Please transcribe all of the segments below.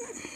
Mm-hmm.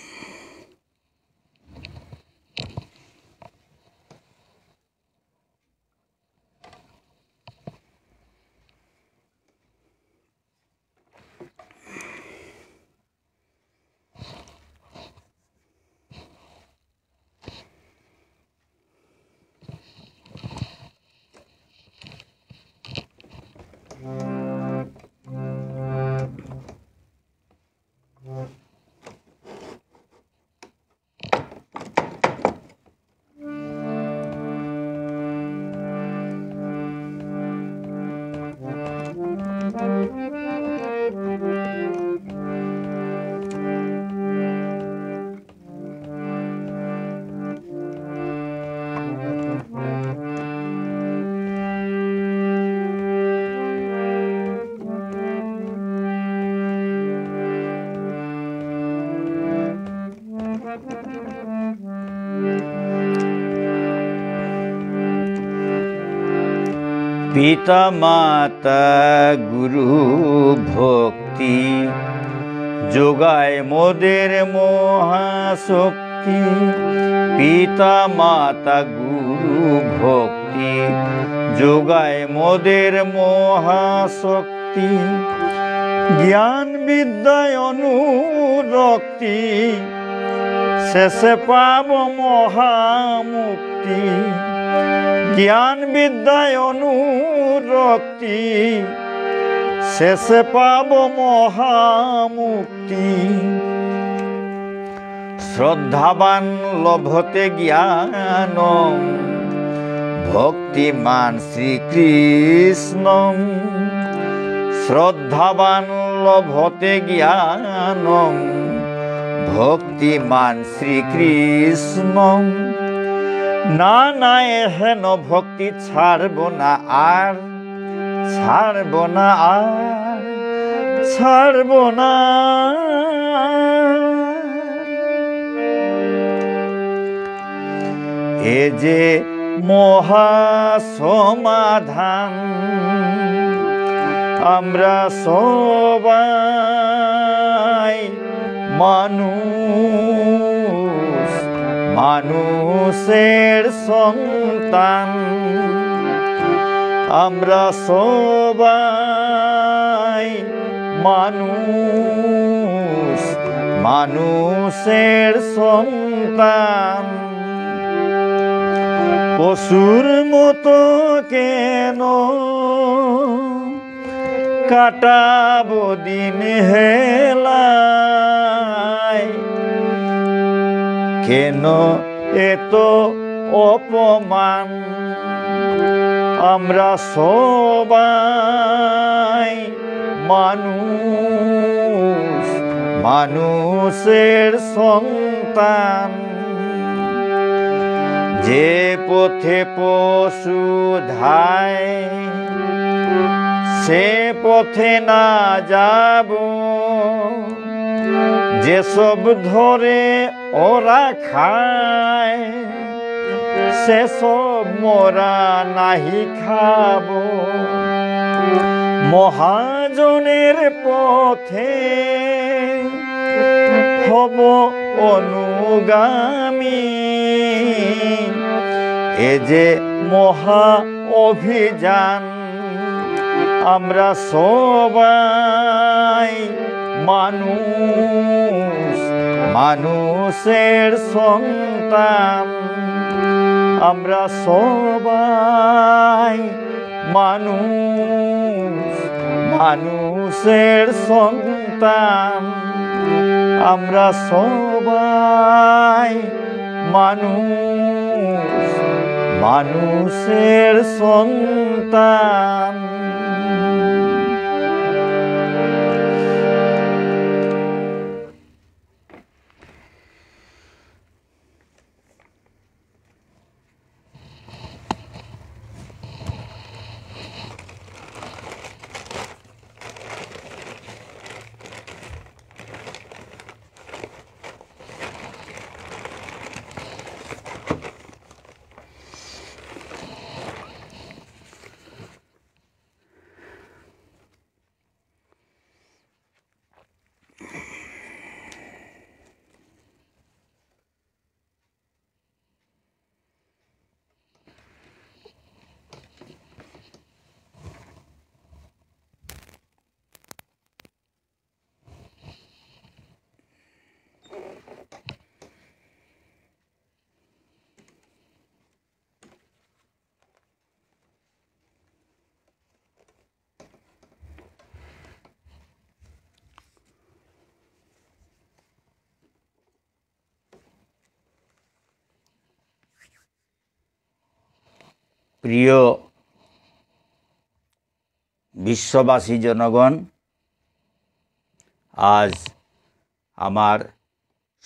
পিতা মাতা গুরু ভক্তি যোগায় মোদের মহাশক্তি পিতা মাতা গুরু ভক্তি যোগায় মোদের মহাশক্তি জ্ঞান বিদ্যায় অনুরক্তি শেষে পাব মহামুক্তি জ্ঞান বিদ্যায় অনুরক্তি শেষে পাব মহামুক্তি শ্রদ্ধাবান লভতে জ্ঞান ভক্তিমান শ্রীকৃষ্ণ শ্রদ্ধাবান লভতে জ্ঞান ভক্তিমান শ্রীকৃষ্ণ না না এহেন ভক্তি ছাড়ব না আর ছাড়ব না আর ছাড়ব না এ যে মহা সমাধান আমরা সবাই মানুষ মানুষের সন্তান আমরা সবাই মানুষ মানুষের সন্তান পশুর মতো কেন কাটাব দিন হেলা কেন এত অপমান আমরা সবাই মানুষ মানুষের সন্তান যে পথে পশু সে পথে না যাব যেসব ধরে ওরা খায় সেসব মোরা নাহি খাব মহাজনের পথে হব অনুগামী এ যে মহা অভিযান আমরা সবাই মানুষ মানুষের সন্তান আমরা সবাই মানুষ মানুষের সন্তান আমরা সবাই মানুষ মানুষের সন্তান প্রিয় বিশ্ববাসী জনগণ আজ আমার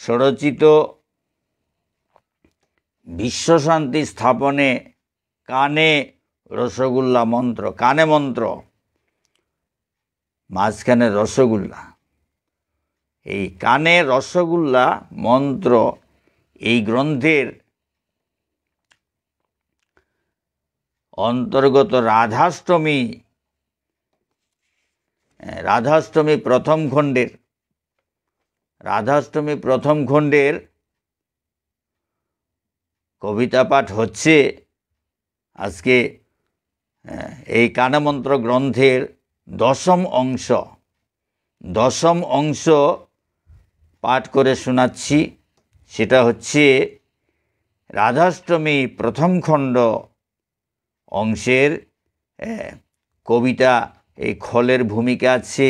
স্বরচিত বিশ্বশান্তি স্থাপনে কানে রসগোল্লা মন্ত্র কানে মন্ত্র মাঝখানে রসগোল্লা এই কানে রসগোল্লা মন্ত্র এই গ্রন্থের অন্তর্গত রাধাষ্টমী হ্যাঁ, রাধাষ্টমী প্রথম খণ্ডের রাধাষ্টমী প্রথম খণ্ডের কবিতা পাঠ হচ্ছে আজকে হ্যাঁ, এই কানামন্ত্র গ্রন্থের দশম অংশ দশম অংশ পাঠ করে শোনাচ্ছি সেটা হচ্ছে রাধাষ্টমী প্রথম খণ্ড অংশের কবিতা এই খলের ভূমিকা আছে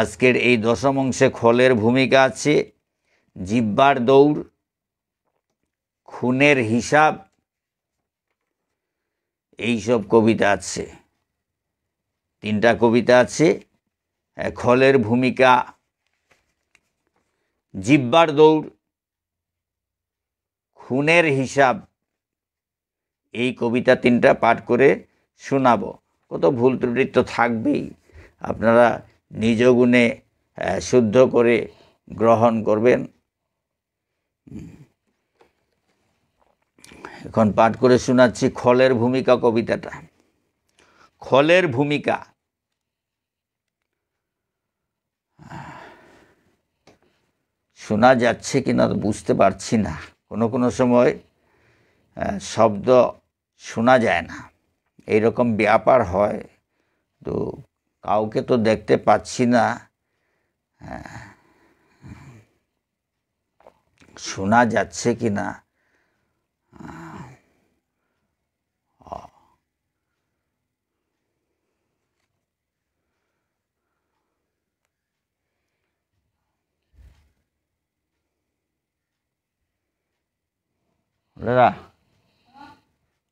আজকের এই দশম অংশে খলের ভূমিকা আছে জিব্বার দৌড় খুনের হিসাব এইসব কবিতা আছে তিনটা কবিতা আছে খলের ভূমিকা জিব্বার দৌড় খুনের হিসাব এই কবিতা তিনটা পাঠ করে শোনাব কত ভুল ত্রুটি তো থাকবেই আপনারা নিজ গুণে শুদ্ধ করে গ্রহণ করবেন এখন পাঠ করে শোনাচ্ছি খলের ভূমিকা কবিতাটা খলের ভূমিকা শোনা যাচ্ছে কি না বুঝতে পারছি না কোনো কোনো সময় শব্দ শোনা যায় না এই রকম ব্যাপার হয় তো কাউকে তো দেখতে পাচ্ছি না হ্যাঁ। শোনা যাচ্ছে কি না হ্যাঁ। দাদা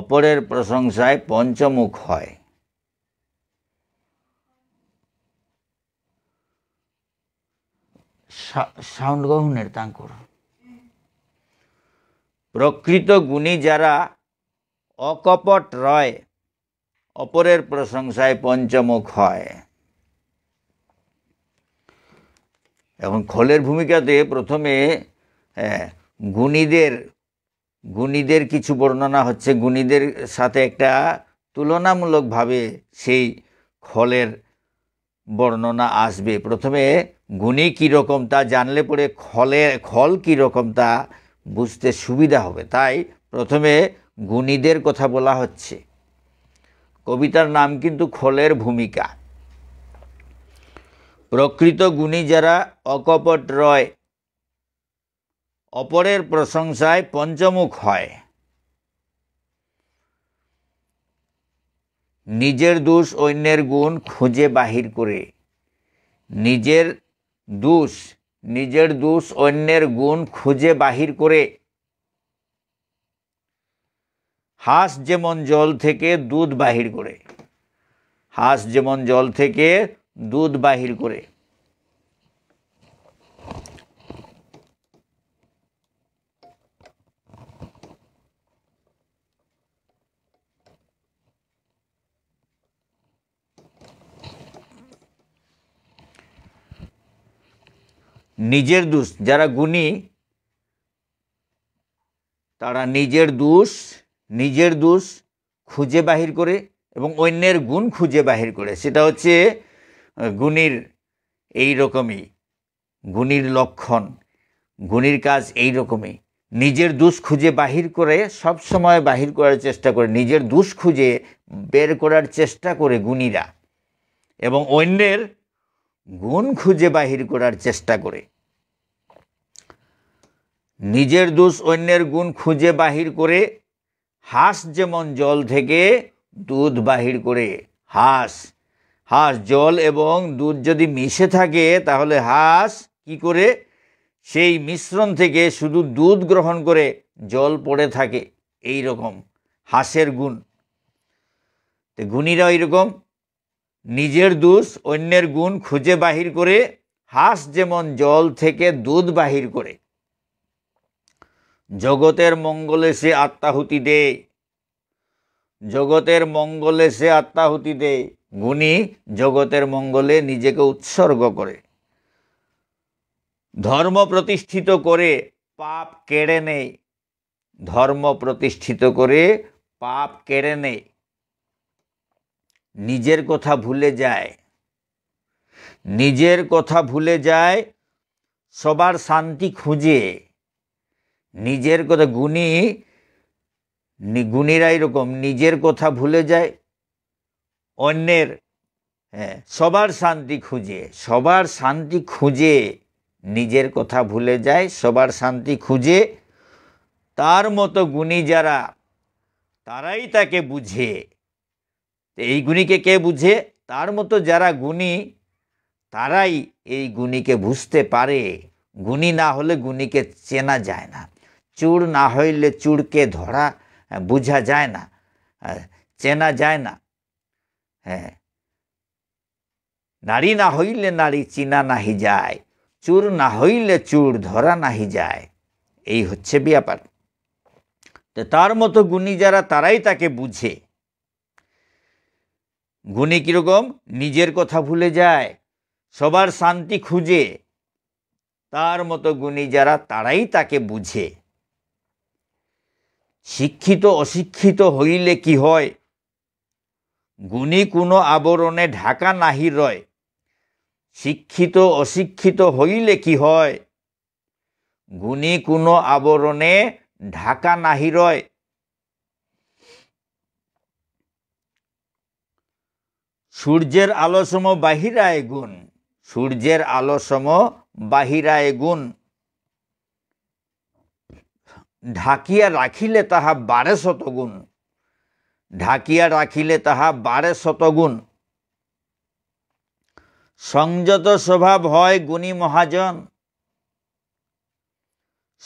অপরের প্রশংসায় পঞ্চমুখ হয় সাউন্ড গহনের তাঁকুর প্রকৃত গুণী যারা অকপট রয় অপরের প্রশংসায় পঞ্চমুখ হয় এখন খোলের ভূমিকাতে প্রথমে গুণীদের গুণীদের কিছু বর্ণনা হচ্ছে গুণীদের সাথে একটা তুলনামূলকভাবে সেই খলের বর্ণনা আসবে প্রথমে গুণী কীরকম তা জানলে পরে খলে খল কীরকম তা বুঝতে সুবিধা হবে তাই প্রথমে গুণীদের কথা বলা হচ্ছে কবিতার নাম কিন্তু খলের ভূমিকা প্রকৃত গুণী যারা অকপট রয় অপরের প্রশংসায় পঞ্চমুখ হয় নিজের দোষ অন্যের গুণ খুঁজে বাহির করে নিজের দোষ নিজের দোষ অন্যের গুণ খুঁজে বাহির করে হাঁস যেমন জল থেকে দুধ বাহির করে হাঁস যেমন জল থেকে দুধ বাহির করে নিজের দোষ যারা গুণী তারা নিজের দোষ নিজের দোষ খুঁজে বাহির করে এবং অন্যের গুণ খুঁজে বাহির করে সেটা হচ্ছে গুণীর এই রকমই গুণীর লক্ষণ গুণীর কাজ এই রকমই নিজের দোষ খুঁজে বাহির করে সব সময় বাহির করার চেষ্টা করে নিজের দোষ খুঁজে বের করার চেষ্টা করে গুণীরা এবং অন্যের গুণ খুঁজে বাহির করার চেষ্টা করে নিজের দোষ অন্যের গুণ খুঁজে বাহির করে হাঁস যেমন জল থেকে দুধ বাহির করে হাঁস হাঁস জল এবং দুধ যদি মিশে থাকে তাহলে হাঁস কি করে সেই মিশ্রণ থেকে শুধু দুধ গ্রহণ করে জল পড়ে থাকে এই রকম হাঁসের গুণ গুণীরা রকম নিজের দোষ অন্যের গুণ খুঁজে বাহির করে হাঁস যেমন জল থেকে দুধ বাহির করে জগতের মঙ্গলে সে আত্মাহুতি দে জগতের মঙ্গলে সে আত্মাহুতি দে গুণী জগতের মঙ্গলে নিজেকে উৎসর্গ করে ধর্ম প্রতিষ্ঠিত করে পাপ কেড়ে নেয় ধর্ম প্রতিষ্ঠিত করে পাপ কেড়ে নেয় নিজের কথা ভুলে যায় নিজের কথা ভুলে যায় সবার শান্তি খুঁজে নিজের কথা গুণী গুণীরা এরকম নিজের কথা ভুলে যায় অন্যের হ্যাঁ সবার শান্তি খুঁজে সবার শান্তি খুঁজে নিজের কথা ভুলে যায় সবার শান্তি খুঁজে তার মতো গুণী যারা তারাই তাকে বুঝে তো এই গুণীকে কে বুঝে তার মতো যারা গুণী তারাই এই গুণীকে বুঝতে পারে গুণী না হলে গুণীকে চেনা যায় না চুর না হইলে চুরকে ধরা হ্যাঁ, বোঝা যায় না হ্যাঁ, চেনা যায় না হ্যাঁ নারী না হইলে নারী চিনা নাহি যায় চুর না হইলে চুর ধরা নাহি যায় এই হচ্ছে ব্যাপার তো তার মতো গুণী যারা তারাই তাকে বুঝে গুণী কীরকম নিজের কথা ভুলে যায় সবার শান্তি খুঁজে তার মতো গুণী যারা তারাই তাকে বুঝে শিক্ষিত অশিক্ষিত হইলে কি হয় গুণী কোনো আবরণে ঢাকা নাহি রয় শিক্ষিত অশিক্ষিত হইলে কি হয় গুণী কোনো আবরণে ঢাকা নাহি রয় সূর্যের আলোসম বাহিরায় গুণ সূর্যের আলোসম বাহিরায় গুণ ঢাকিয়া রাখিলে তাহা বারে শতগুণ ঢাকিয়া রাখিলে তাহা বারে শতগুণ সংযত স্বভাব হয় গুণী মহাজন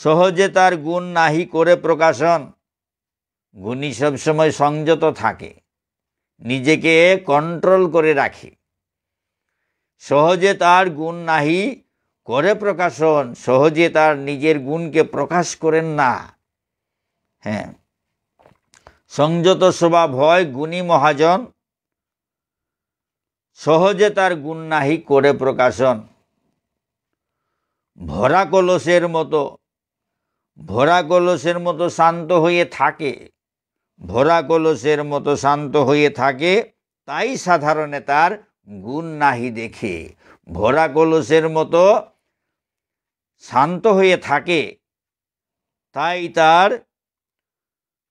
সহজে তার গুণ নাহি করে প্রকাশন গুণী সবসময় সংযত থাকে নিজেকে কন্ট্রোল করে রাখি সহজে তার গুণ নাহি করে প্রকাশন সহজে তার নিজের গুণকে প্রকাশ করেন না হ্যাঁ সংযত স্বভাব হয় গুণী মহাজন সহজে তার গুণ নাহি করে প্রকাশন ভরা কলসের মতো ভরা কলসের মতো শান্ত হয়ে থাকে ভরা কলসের মতো শান্ত হয়ে থাকে তাই সাধারণে তার গুণ নাহি দেখে ভরা কলসের মতো শান্ত হয়ে থাকে তাই তার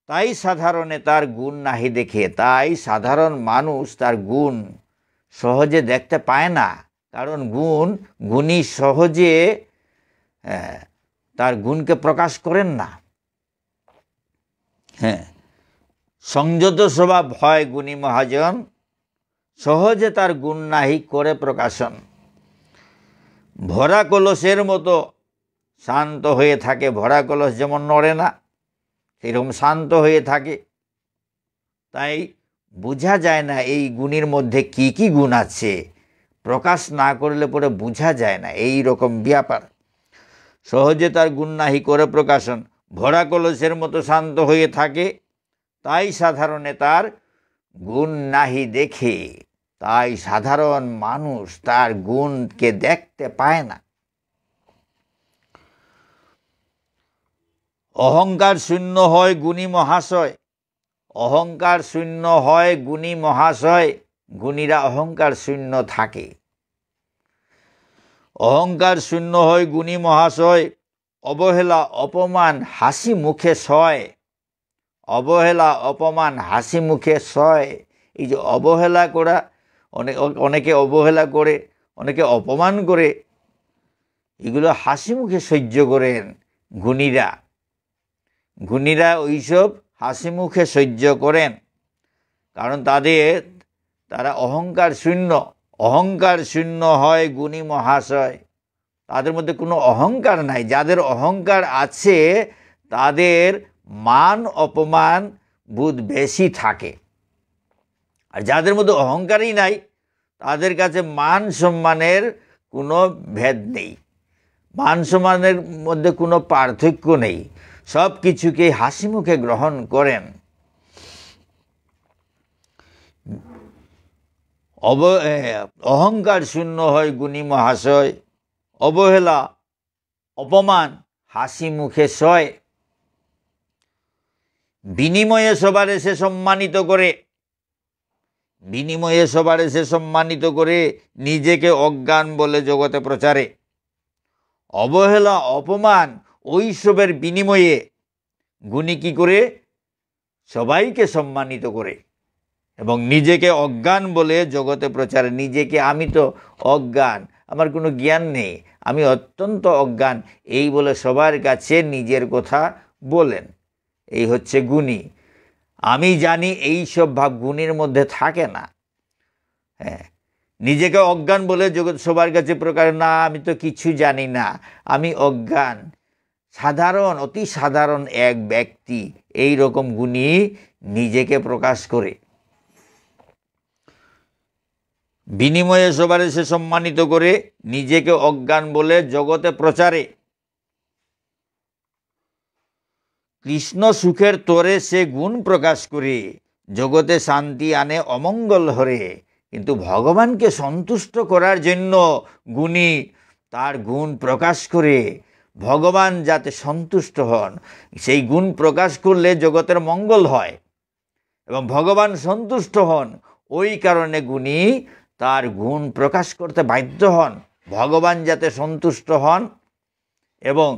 তাই সাধারণে তার গুণ নাহি দেখে তাই সাধারণ মানুষ তার গুণ সহজে দেখতে পায় না কারণ গুণ গুণী সহজে হ্যাঁ, তার গুণকে প্রকাশ করেন না হ্যাঁ সংযত স্বভাব হয় গুণী মহাজন সহজে তার গুণ নাহি করে প্রকাশন ভরা কলসের মতো শান্ত হয়ে থাকে ভরা কলস যেমন নড়ে না সেরকম শান্ত হয়ে থাকে তাই বোঝা যায় না এই গুণের মধ্যে কি কি গুণ আছে প্রকাশ না করলে পরে বোঝা যায় না এই রকম ব্যাপার সহজে তার গুণ নাহি করে প্রকাশন ভরা কলসের মতো শান্ত হয়ে থাকে তাই সাধারণে তার গুণ নাহি দেখে তাই সাধারণ মানুষ তার গুণকে দেখতে পায় না অহংকার শূন্য হয় গুণী মহাশয় অহংকার শূন্য হয় গুণী মহাশয় গুণীরা অহংকার শূন্য থাকে অহংকার শূন্য হয় গুণী মহাশয় অবহেলা অপমান হাসি মুখে সয় অবহেলা অপমান হাসি মুখে সয় এই যে অবহেলা করা অনেক অনেকে অবহেলা করে অনেকে অপমান করে এগুলো হাসি মুখে সহ্য করেন গুণীরা গুণীরা ওইসব হাসি মুখে সহ্য করেন কারণ তাদের তারা অহংকার শূন্য অহংকার শূন্য হয় গুণী মহাশয় তাদের মধ্যে কোনো অহংকার নাই যাদের অহংকার আছে তাদের মান অপমান বুধ বেশি থাকে আর যাদের মধ্যে অহংকারই নাই তাদের কাছে মান সম্মানের কোনো ভেদ নেই মান সম্মানের মধ্যে কোনো পার্থক্য নেই সব কিছুকে হাসি মুখে গ্রহণ করেন অব অহংকার শূন্য হয় গুণী মহাশয় অবহেলা অপমান হাসি মুখে সয় বিনিময়ে সবারে সে সম্মানিত করে বিনিময়ে সবারে সে সম্মানিত করে নিজেকে অজ্ঞান বলে জগতে প্রচারে অবহেলা অপমান ঐসবের বিনিময়ে গুণী কী করে সবাইকে সম্মানিত করে এবং নিজেকে অজ্ঞান বলে জগতে প্রচারে নিজেকে আমি তো অজ্ঞান আমার কোনো জ্ঞান নেই আমি অত্যন্ত অজ্ঞান এই বলে সবার কাছে নিজের কথা বলেন এই হচ্ছে গুণী আমি জানি এই সব ভাব গুণের মধ্যে থাকে না হ্যাঁ নিজেকে অজ্ঞান বলে জগৎ সবার কাছে প্রকার না আমি তো কিছু জানি না আমি অজ্ঞান সাধারণ অতি সাধারণ এক ব্যক্তি এই রকম গুণী নিজেকে প্রকাশ করে বিনিময়ে সবারে সে সম্মানিত করে নিজেকে অজ্ঞান বলে জগতে প্রচারে কৃষ্ণ সুখের তোরে সে গুণ প্রকাশ করে জগতে শান্তি আনে অমঙ্গল হরে কিন্তু ভগবানকে সন্তুষ্ট করার জন্য গুণী তার গুণ প্রকাশ করে ভগবান যাতে সন্তুষ্ট হন সেই গুণ প্রকাশ করলে জগতের মঙ্গল হয় এবং ভগবান সন্তুষ্ট হন ওই কারণে গুণী তার গুণ প্রকাশ করতে বাধ্য হন ভগবান যাতে সন্তুষ্ট হন এবং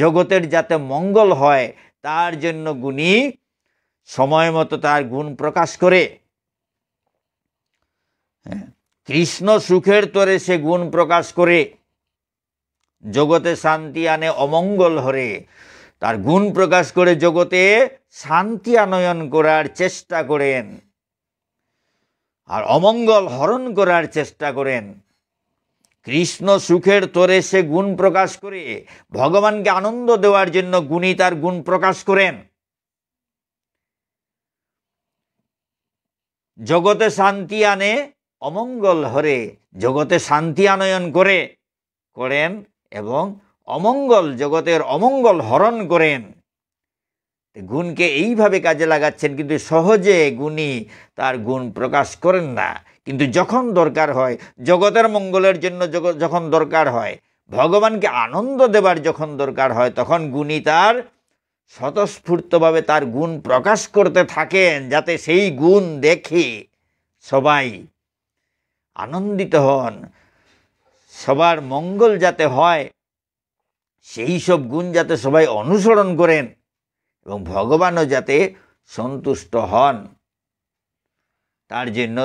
জগতের যাতে মঙ্গল হয় তার জন্য গুণী সময় মতো তার গুণ প্রকাশ করে হ্যাঁ, কৃষ্ণ সুখের তরে সে গুণ প্রকাশ করে জগতে শান্তি আনে অমঙ্গল হরে তার গুণ প্রকাশ করে জগতে শান্তি আনয়ন করার চেষ্টা করেন আর অমঙ্গল হরণ করার চেষ্টা করেন কৃষ্ণ সুখের তোরে সে গুণ প্রকাশ করে ভগবানকে আনন্দ দেওয়ার জন্য গুণী তার গুণ প্রকাশ করেন জগতে শান্তি আনে অমঙ্গল হরে জগতে শান্তি আনয়ন করে করেন এবং অমঙ্গল জগতের অমঙ্গল হরণ করেন গুণকে এইভাবে কাজে লাগাচ্ছেন কিন্তু সহজে গুণী তার গুণ প্রকাশ করেন না কিন্তু যখন দরকার হয় জগতের মঙ্গলের জন্য যখন দরকার হয় ভগবানকে আনন্দ দেবার যখন দরকার হয় তখন গুণী তার স্বতঃস্ফূর্তভাবে তার গুণ প্রকাশ করতে থাকেন যাতে সেই গুণ দেখে সবাই আনন্দিত হন সবার মঙ্গল যাতে হয় সেই সব গুণ যাতে সবাই অনুসরণ করেন এবং ভগবানও যাতে সন্তুষ্ট হন তার জন্য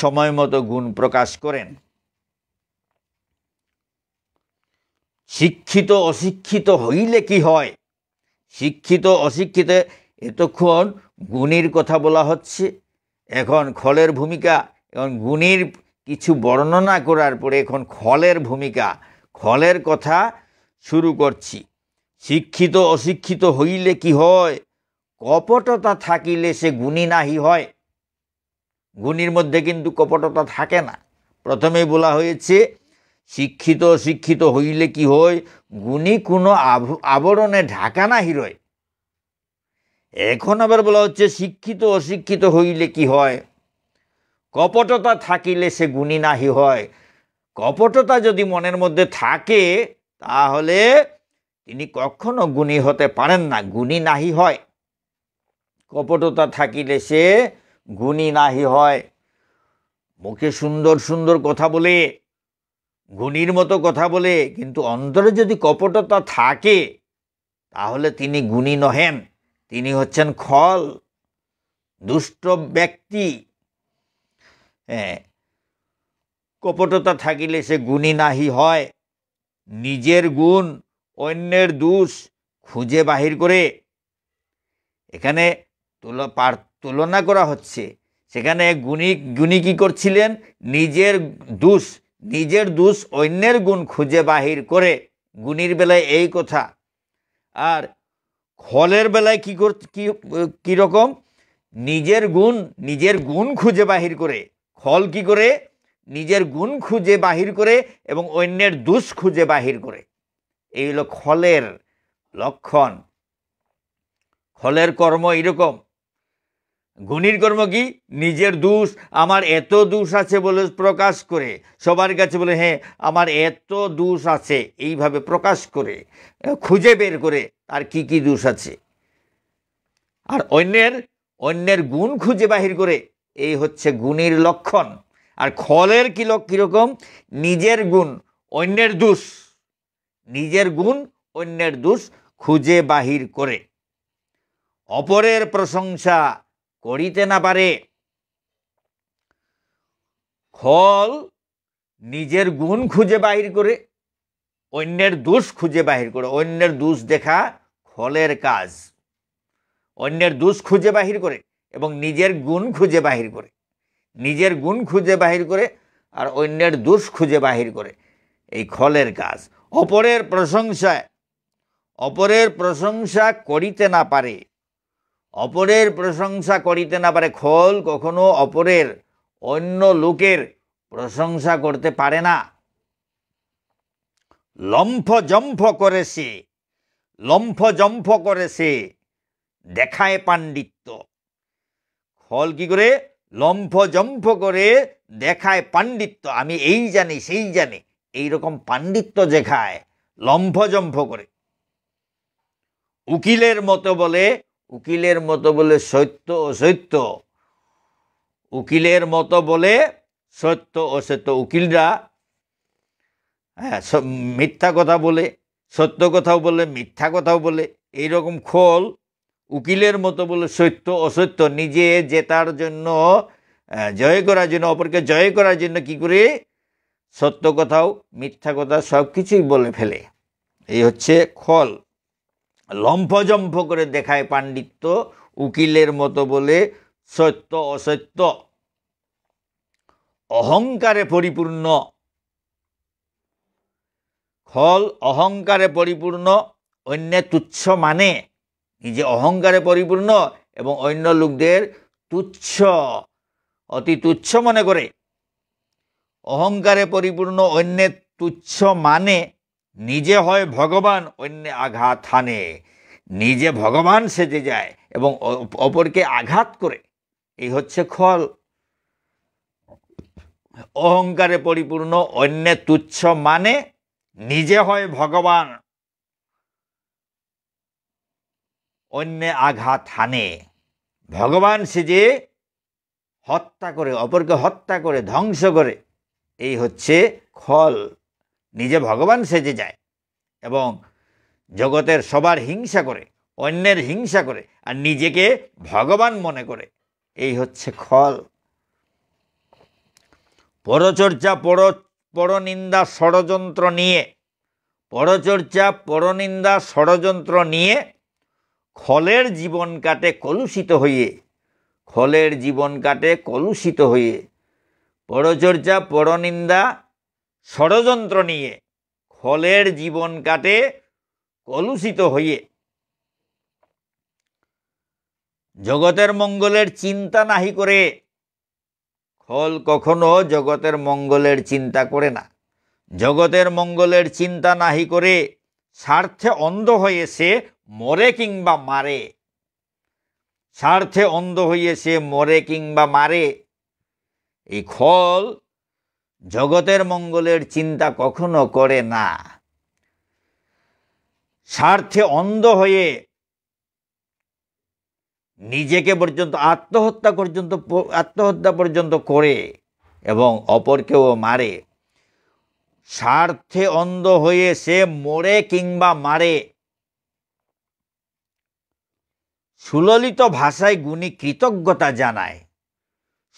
সময় মতো গুণ প্রকাশ করেন শিক্ষিত অশিক্ষিত হইলে কি হয় শিক্ষিত অশিক্ষিত এতক্ষণ গুণীর কথা বলা হচ্ছে এখন খলের ভূমিকা এখন গুণীর কিছু বর্ণনা করার পরে এখন খলের ভূমিকা খলের কথা শুরু করছি শিক্ষিত অশিক্ষিত হইলে কি হয় কপটতা থাকিলে সে গুণী নাহি হয় গুণীর মধ্যে কিন্তু কপটতা থাকে না প্রথমেই বলা হয়েছে শিক্ষিত শিক্ষিত হইলে কি হয় গুণী কোনো আবরণে ঢাকা না হিরোয় এখন আবার বলা হচ্ছে শিক্ষিত অশিক্ষিত হইলে কি হয় কপটতা থাকিলে সে গুণী নাহি হয় কপটতা যদি মনের মধ্যে থাকে তাহলে তিনি কখনো গুণী হতে পারেন না গুণী নাহি হয় কপটতা থাকিলে সে গুণী নাহি হয় মুখে সুন্দর সুন্দর কথা বলে গুণীর মতো কথা বলে কিন্তু অন্তরে যদি কপটতা থাকে তাহলে তিনি গুণী নহেন তিনি হচ্ছেন খল দুষ্ট ব্যক্তি হ্যাঁ কপটতা থাকিলে সে গুণী নাহি হয় নিজের গুণ অন্যের দোষ খুঁজে বাহির করে এখানে তুল পার্থ তুলনা করা হচ্ছে সেখানে গুণী গুণী কী করছিলেন নিজের দোষ নিজের দোষ অন্যের গুণ খুঁজে বাহির করে গুণীর বেলায় এই কথা আর খলের বেলায় কী কর কী রকম নিজের গুণ নিজের গুণ খুঁজে বাহির করে খল কি করে নিজের গুণ খুঁজে বাহির করে এবং অন্যের দোষ খুঁজে বাহির করে এই হলো খলের লক্ষণ খলের কর্ম এরকম গুণীর কর্ম কি নিজের দোষ আমার এত দোষ আছে বলে প্রকাশ করে সবার কাছে বলে হ্যাঁ আমার এত দোষ আছে এইভাবে প্রকাশ করে খুঁজে বের করে তার কি কি দোষ আছে আর অন্যের অন্যের গুণ খুঁজে বাহির করে এই হচ্ছে গুণের লক্ষণ আর খলের কি কীরকম নিজের গুণ অন্যের দোষ নিজের গুণ অন্যের দোষ খুঁজে বাহির করে অপরের প্রশংসা করিতে না পারে খল নিজের গুণ খুঁজে বাহির করে অন্যের দোষ খুঁজে বাহির করে অন্যের দোষ দেখা খলের কাজ অন্যের দোষ খুঁজে বাহির করে এবং নিজের গুণ খুঁজে বাহির করে নিজের গুণ খুঁজে বাহির করে আর অন্যের দোষ খুঁজে বাহির করে এই খলের কাজ অপরের প্রশংসায় অপরের প্রশংসা করিতে না পারে অপরের প্রশংসা করিতে না পারে খোল কখনো অপরের অন্য লোকের প্রশংসা করতে পারে না লম্ফ জম্ফ করে সে লম্ফ জম্ফ করে সে দেখায় পাণ্ডিত্য খল কি করে লম্ফ জম্ফ করে দেখায় পাণ্ডিত্য আমি এই জানি সেই জানি এইরকম পাণ্ডিত্য দেখায় লম্ফ জম্ফ করে উকিলের মতো বলে উকিলের মতো বলে সত্য অসত্য উকিলের মতো বলে সত্য অসত্য উকিলরা হ্যাঁ মিথ্যা কথা বলে সত্য কথাও বলে মিথ্যা কথাও বলে এই রকম খোল উকিলের মতো বলে সত্য অসত্য নিজে জেতার জন্য হ্যাঁ, জয় করার জন্য অপরকে জয় করার জন্য কি করে সত্য কথাও মিথ্যা কথা সব কিছুই বলে ফেলে এই হচ্ছে খল লম্ফজম্ফ করে দেখায় পাণ্ডিত্য উকিলের মতো বলে সত্য অসত্য অহংকারে পরিপূর্ণ খল অহংকারে পরিপূর্ণ অন্য তুচ্ছ মানে নিজে অহংকারে পরিপূর্ণ এবং অন্য লোকদের তুচ্ছ অতি তুচ্ছ মনে করে অহংকারে পরিপূর্ণ অন্যের তুচ্ছ মানে নিজে হয় ভগবান অন্য আঘাত হানে নিজে ভগবান সেজে যায় এবং অপরকে আঘাত করে এই হচ্ছে খল অহংকারে পরিপূর্ণ অন্য তুচ্ছ মানে নিজে হয় ভগবান অন্য আঘাত হানে ভগবান সেজে হত্যা করে অপরকে হত্যা করে ধ্বংস করে এই হচ্ছে খল নিজে ভগবান সেজে যায় এবং জগতের সবার হিংসা করে অন্যের হিংসা করে আর নিজেকে ভগবান মনে করে এই হচ্ছে খল পরচর্চা পর পরনিন্দা ষড়যন্ত্র নিয়ে পরচর্চা পরনিন্দা ষড়যন্ত্র নিয়ে খলের জীবন কাটে কলুষিত হয়ে খলের জীবন কাটে কলুষিত হয়ে পরচর্চা পরনিন্দা ষড়যন্ত্র নিয়ে খলের জীবন কাটে কলুষিত হয়ে জগতের মঙ্গলের চিন্তা নাহি করে খল কখনো জগতের মঙ্গলের চিন্তা করে না জগতের মঙ্গলের চিন্তা নাহি করে স্বার্থে অন্ধ হয়ে সে মরে কিংবা মারে স্বার্থে অন্ধ হয়েছে সে মরে কিংবা মারে এই খল জগতের মঙ্গলের চিন্তা কখনো করে না স্বার্থে অন্ধ হয়ে নিজেকে পর্যন্ত আত্মহত্যা পর্যন্ত আত্মহত্যা পর্যন্ত করে এবং অপরকেও মারে স্বার্থে অন্ধ হয়ে সে মরে কিংবা মারে সুললিত ভাষায় গুণী কৃতজ্ঞতা জানায়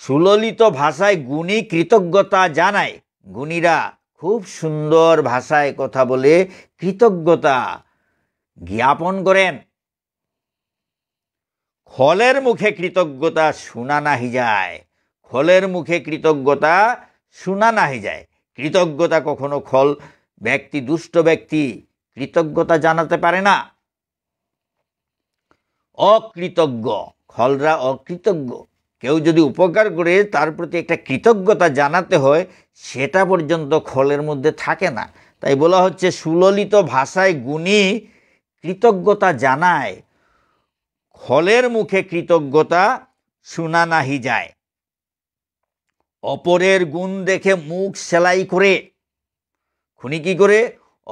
সুললিত ভাষায় গুণী কৃতজ্ঞতা জানায় গুণীরা খুব সুন্দর ভাষায় কথা বলে কৃতজ্ঞতা জ্ঞাপন করেন খলের মুখে কৃতজ্ঞতা শোনা নাহি যায় খলের মুখে কৃতজ্ঞতা শোনা নাহি যায় কৃতজ্ঞতা কখনো খল ব্যক্তি দুষ্ট ব্যক্তি কৃতজ্ঞতা জানাতে পারে না অকৃতজ্ঞ খলরা অকৃতজ্ঞ কেউ যদি উপকার করে তার প্রতি একটা কৃতজ্ঞতা জানাতে হয় সেটা পর্যন্ত খলের মধ্যে থাকে না তাই বলা হচ্ছে সুললিত ভাষায় গুণী কৃতজ্ঞতা জানায় খলের মুখে কৃতজ্ঞতা শোনা নাহি যায় অপরের গুণ দেখে মুখ সেলাই করে খুনি কি করে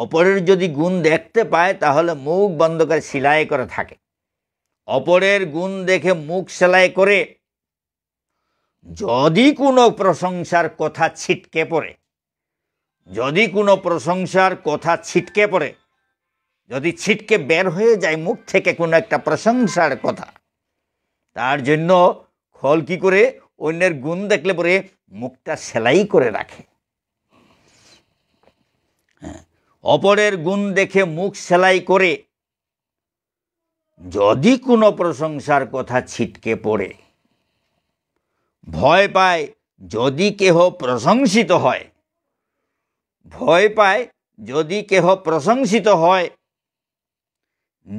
অপরের যদি গুণ দেখতে পায় তাহলে মুখ বন্ধ করে সেলাই করে থাকে অপরের গুণ দেখে মুখ সেলাই করে যদি কোনো প্রশংসার কথা ছিটকে পড়ে যদি কোনো প্রশংসার কথা ছিটকে পড়ে যদি ছিটকে বের হয়ে যায় মুখ থেকে কোনো একটা প্রশংসার কথা তার জন্য খল কি করে অন্যের গুণ দেখলে পরে মুখটা সেলাই করে রাখে হ্যাঁ, অপরের গুণ দেখে মুখ সেলাই করে যদি কোনো প্রশংসার কথা ছিটকে পড়ে ভয় পায় যদি কেহ প্রশংসিত হয় ভয় পায় যদি কেহ প্রশংসিত হয়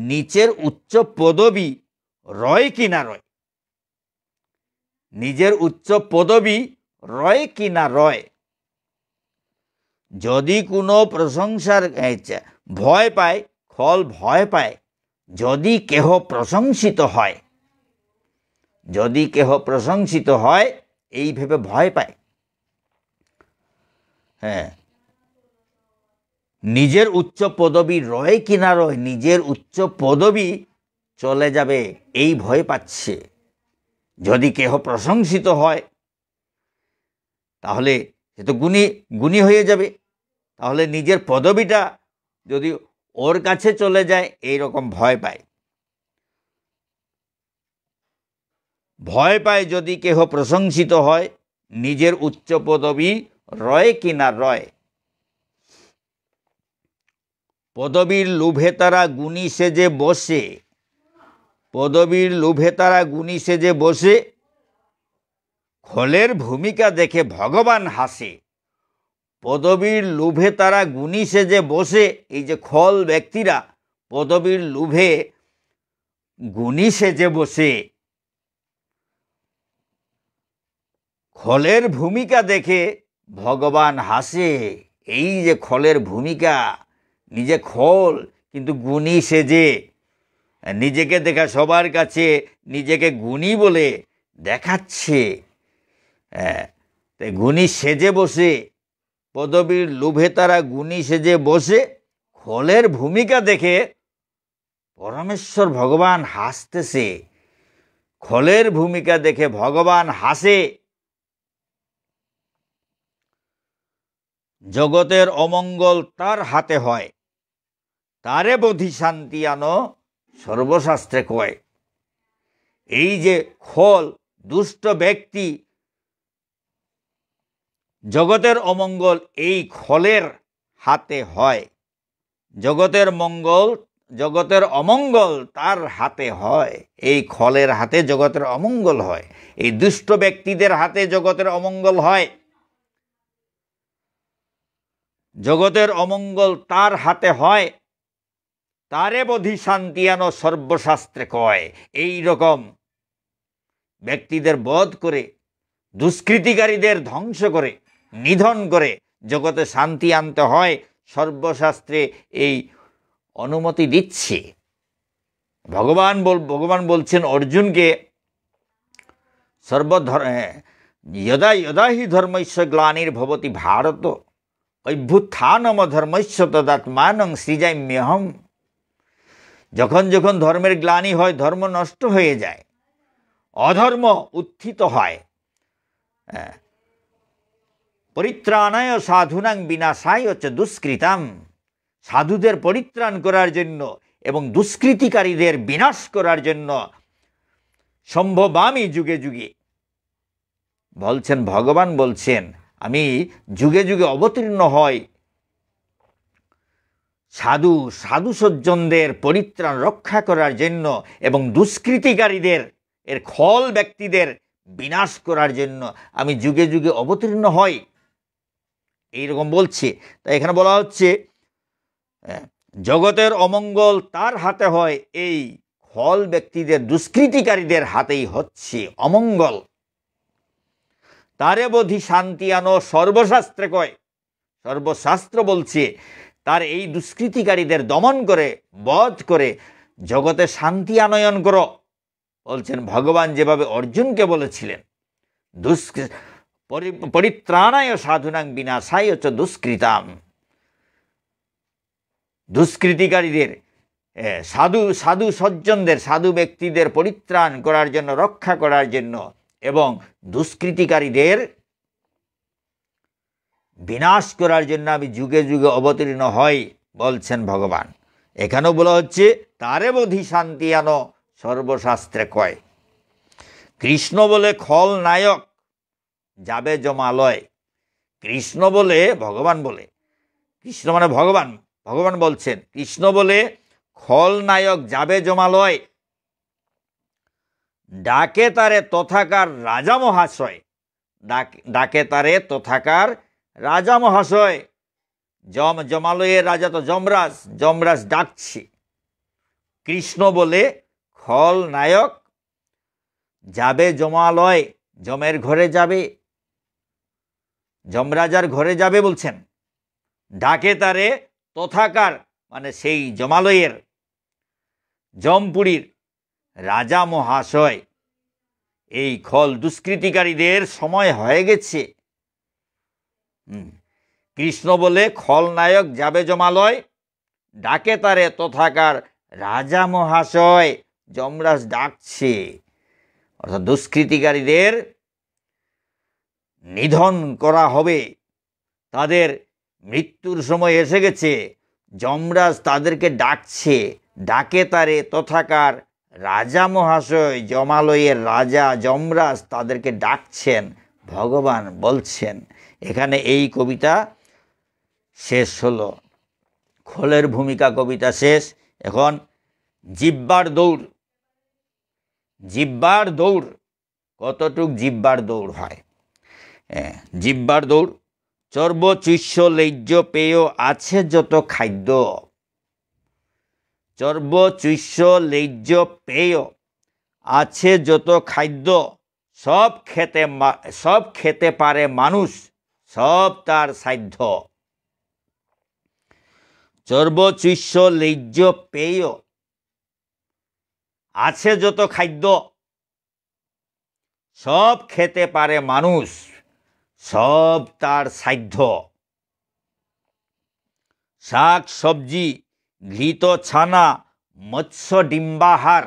নিচের উচ্চ পদবী রয় কি না রয় নিজের উচ্চ পদবী রয় কি না রয় যদি কোনো প্রশংসার ভয় পায় খল ভয় পায় যদি কেহ প্রশংসিত হয় যদি কেহ প্রশংসিত হয় এই ভেবে ভয় পায় হ্যাঁ নিজের উচ্চ পদবী রয় কি না রয় নিজের উচ্চ পদবী চলে যাবে এই ভয় পাচ্ছে যদি কেহ প্রশংসিত হয় তাহলে সে তো গুণী গুণী হয়ে যাবে তাহলে নিজের পদবীটা যদি ওর কাছে চলে যায় এই রকম ভয় পায় ভয় পায় যদি কেহ প্রশংসিত হয় নিজের উচ্চ পদবী রয় কি না রয় পদবীর লোভে তারা গুণী সেজে বসে পদবীর লোভে তারা গুণী সেজে বসে খলের ভূমিকা দেখে ভগবান হাসে পদবীর লোভে তারা গুণী সেজে বসে এই যে খল ব্যক্তিরা পদবীর লোভে গুণী সেজে বসে খলের ভূমিকা দেখে ভগবান হাসে এই যে খলের ভূমিকা নিজে খল কিন্তু গুণী সেজে নিজেকে দেখা সবার কাছে নিজেকে গুণী বলে দেখাচ্ছে হ্যাঁ গুণী সেজে বসে পদবীর লোভে তারা গুণী সেজে বসে খলের ভূমিকা দেখে পরমেশ্বর ভগবান হাসতেছে খলের ভূমিকা দেখে ভগবান হাসে জগতের অমঙ্গল তার হাতে হয় তারে বোধি শান্তি আনো সর্বশাস্ত্রে কয় এই যে খল দুষ্ট ব্যক্তি জগতের অমঙ্গল এই খলের হাতে হয় জগতের মঙ্গল জগতের অমঙ্গল তার হাতে হয় এই খলের হাতে জগতের অমঙ্গল হয় এই দুষ্ট ব্যক্তিদের হাতে জগতের অমঙ্গল হয় জগতের অমঙ্গল তার হাতে হয় তারে বধি আনো সর্বশাস্ত্রে কয় এই রকম ব্যক্তিদের বধ করে দুষ্কৃতিকারীদের ধ্বংস করে নিধন করে জগতে শান্তি আনতে হয় সর্বশাস্ত্রে এই অনুমতি দিচ্ছে ভগবান বল ভগবান বলছেন অর্জুনকে সর্বধর্ম হ্যাঁ, যদা যদা হি ধর্মস্য গ্লানির ভবতি ভারত অভ্যুত্থানম তদাত্মানং সৃজাইম্যহম যখন যখন ধর্মের গ্লানি হয় ধর্ম নষ্ট হয়ে যায় অধর্ম উত্থিত হয় হ্যাঁ, পরিত্রাণায় সাধুনাং বিনাশায় হচ্ছে দুষ্কৃতাম সাধুদের পরিত্রাণ করার জন্য এবং দুষ্কৃতিকারীদের বিনাশ করার জন্য সম্ভব আমি যুগে যুগে বলছেন ভগবান বলছেন আমি যুগে যুগে অবতীর্ণ হয় সাধু সাধু সজ্জনদের পরিত্রাণ রক্ষা করার জন্য এবং দুষ্কৃতিকারীদের এর খল ব্যক্তিদের বিনাশ করার জন্য আমি যুগে যুগে অবতীর্ণ হই এইরকম বলছে তাই এখানে বলা হচ্ছে জগতের অমঙ্গল তার হাতে হয় এই খল ব্যক্তিদের দুষ্কৃতিকারীদের হাতেই হচ্ছে অমঙ্গল তারে বোধি শান্তি আনো সর্বশাস্ত্রে কয় সর্বশাস্ত্র বলছে তার এই দুষ্কৃতিকারীদের দমন করে বধ করে জগতে শান্তি আনয়ন করো বলছেন ভগবান যেভাবে অর্জুনকে বলেছিলেন দুষ্ক পরিত্রাণায় সাধুনাং বিনাশাই চ দুষ্কৃতাম দুষ্কৃতিকারীদের সাধু সাধু সজ্জনদের সাধু ব্যক্তিদের পরিত্রাণ করার জন্য রক্ষা করার জন্য এবং দুষ্কৃতিকারীদের বিনাশ করার জন্য আমি যুগে যুগে অবতীর্ণ হই বলছেন ভগবান এখানেও বলা হচ্ছে তারে বোধি শান্তি আনো সর্বশাস্ত্রে কয় কৃষ্ণ বলে খল নায়ক যাবে জমালয় কৃষ্ণ বলে ভগবান বলে কৃষ্ণ মানে ভগবান ভগবান বলছেন কৃষ্ণ বলে খল নায়ক যাবে জমালয় ডাকে তারে তথাকার রাজা মহাশয় ডাকে তারে তথাকার রাজা মহাশয় জম জমালয়ের রাজা তো যমরাজ যমরাজ ডাকছে কৃষ্ণ বলে খল নায়ক যাবে জমালয় জমের ঘরে যাবে যমরাজার ঘরে যাবে বলছেন ডাকে তারে তথাকার মানে সেই জমালয়ের জমপুরীর রাজা মহাশয় এই খল দুষ্কৃতিকারীদের সময় হয়ে গেছে কৃষ্ণ বলে খলনায়ক যাবে জমালয় ডাকে তারে তথাকার রাজা মহাশয় যমরাজ ডাকছে অর্থাৎ দুষ্কৃতিকারীদের নিধন করা হবে তাদের মৃত্যুর সময় এসে গেছে যমরাজ তাদেরকে ডাকছে ডাকে তারে তথাকার রাজা মহাশয় জমালয়ের রাজা যমরাজ তাদেরকে ডাকছেন ভগবান বলছেন এখানে এই কবিতা শেষ হলো খোলের ভূমিকা কবিতা শেষ এখন জিব্বার দৌড় জিব্বার দৌড় কতটুক জিব্বার দৌড় হয় হ্যাঁ, জিব্বার দৌড় চর্ব চুষ্য পেয় আছে যত খাদ্য চর্ব চুষ্য লেজ্য পেয় আছে যত খাদ্য সব খেতে সব খেতে পারে মানুষ সব তার সাধ্য চর্ব চুষ্য লেজ্য পেয় আছে যত খাদ্য সব খেতে পারে মানুষ সব তার সাধ্য শাক সবজি ঘৃত ছানা মৎস্য ডিম্বাহার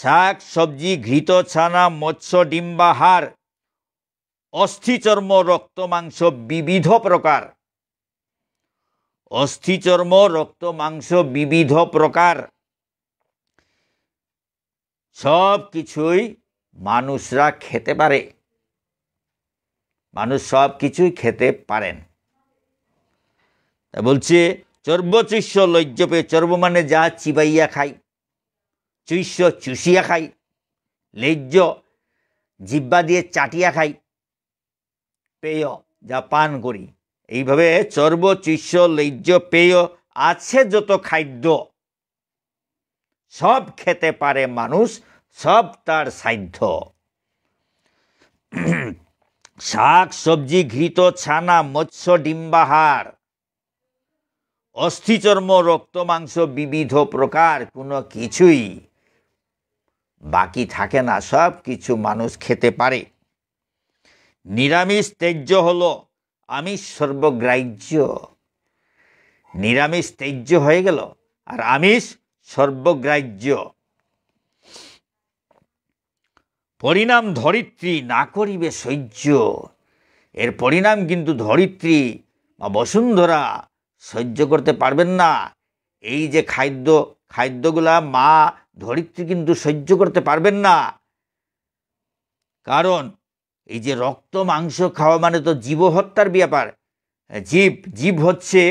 শাক সবজি ঘৃত ছানা মৎস্য ডিম্বাহার অস্থিচর্ম রক্ত মাংস বিবিধ প্রকার অস্থিচর্ম রক্ত মাংস বিবিধ প্রকার সব কিছুই মানুষরা খেতে পারে মানুষ সব কিছুই খেতে পারেন বলছে চর্বচিষ্য লজ্জ পেয়ে চর্ব মানে যা চিবাইয়া খাই চুষ্য চুষিয়া খাই লজ্জ জিব্বা দিয়ে চাটিয়া খাই পেয় যা পান করি এইভাবে চর্ব চুষ্য লজ্জ পেয় আছে যত খাদ্য সব খেতে পারে মানুষ সব তার সাধ্য শাক সবজি ঘৃত ছানা মৎস্য ডিম্বাহার অস্থিচর্ম রক্ত মাংস বিবিধ প্রকার কোনো কিছুই বাকি থাকে না সব কিছু মানুষ খেতে পারে নিরামিষ ত্যায্য হল আমিষ সর্বগ্রাহ্য নিরামিষ ত্যায্য হয়ে গেল আর আমিষ সর্বগ্রাহ্য পরিণাম ধরিত্রী না করিবে সহ্য এর পরিণাম কিন্তু ধরিত্রী বা বসুন্ধরা সহ্য করতে পারবেন না এই যে খাদ্য খাদ্যগুলা মা ধরিত্রী কিন্তু সহ্য করতে পারবেন না কারণ এই যে রক্ত মাংস খাওয়া মানে তো জীবহত্যার ব্যাপার জীব জীব হচ্ছে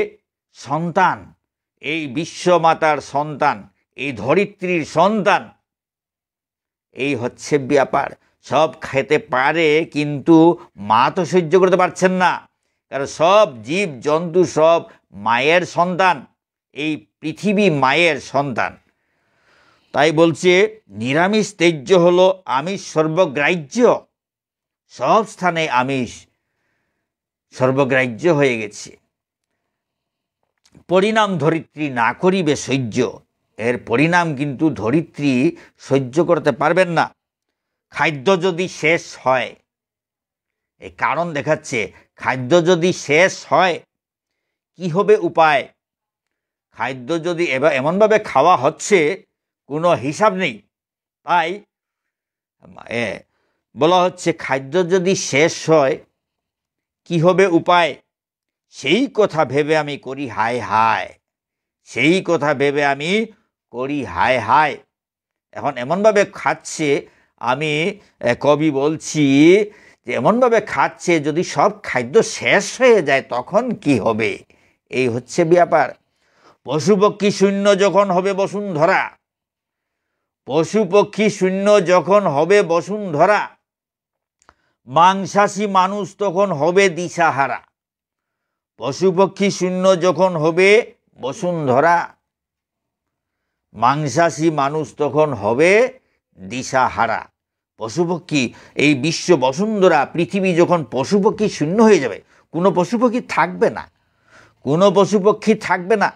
সন্তান এই বিশ্বমাতার সন্তান এই ধরিত্রীর সন্তান এই হচ্ছে ব্যাপার সব খেতে পারে কিন্তু মা তো সহ্য করতে পারছেন না কারণ সব জীব জন্তু সব মায়ের সন্তান এই পৃথিবী মায়ের সন্তান তাই বলছে নিরামিষ তেজ্য হল আমিষ সর্বগ্রাহ্য সব স্থানে আমিষ সর্বগ্রাহ্য হয়ে গেছে পরিণাম ধরিত্রী না করিবে সহ্য এর পরিণাম কিন্তু ধরিত্রী সহ্য করতে পারবেন না খাদ্য যদি শেষ হয় এই কারণ দেখাচ্ছে খাদ্য যদি শেষ হয় কি হবে উপায় খাদ্য যদি এবার এমনভাবে খাওয়া হচ্ছে কোনো হিসাব নেই তাই বলা হচ্ছে খাদ্য যদি শেষ হয় কি হবে উপায় সেই কথা ভেবে আমি করি হায় হায় সেই কথা ভেবে আমি করি হায় হায় এখন এমনভাবে খাচ্ছে আমি কবি বলছি যে এমনভাবে খাচ্ছে যদি সব খাদ্য শেষ হয়ে যায় তখন কি হবে এই হচ্ছে ব্যাপার পশুপক্ষী শূন্য যখন হবে বসুন্ধরা পশুপক্ষী শূন্য যখন হবে বসুন্ধরা মাংসাশী মানুষ তখন হবে দিশাহারা পশুপক্ষী শূন্য যখন হবে বসুন্ধরা মাংসাশী মানুষ তখন হবে দিশাহারা পশুপক্ষী এই বিশ্ব বসুন্ধরা পৃথিবী যখন পশুপক্ষী শূন্য হয়ে যাবে কোনো পশুপক্ষী থাকবে না কোনো পশু পক্ষী থাকবে না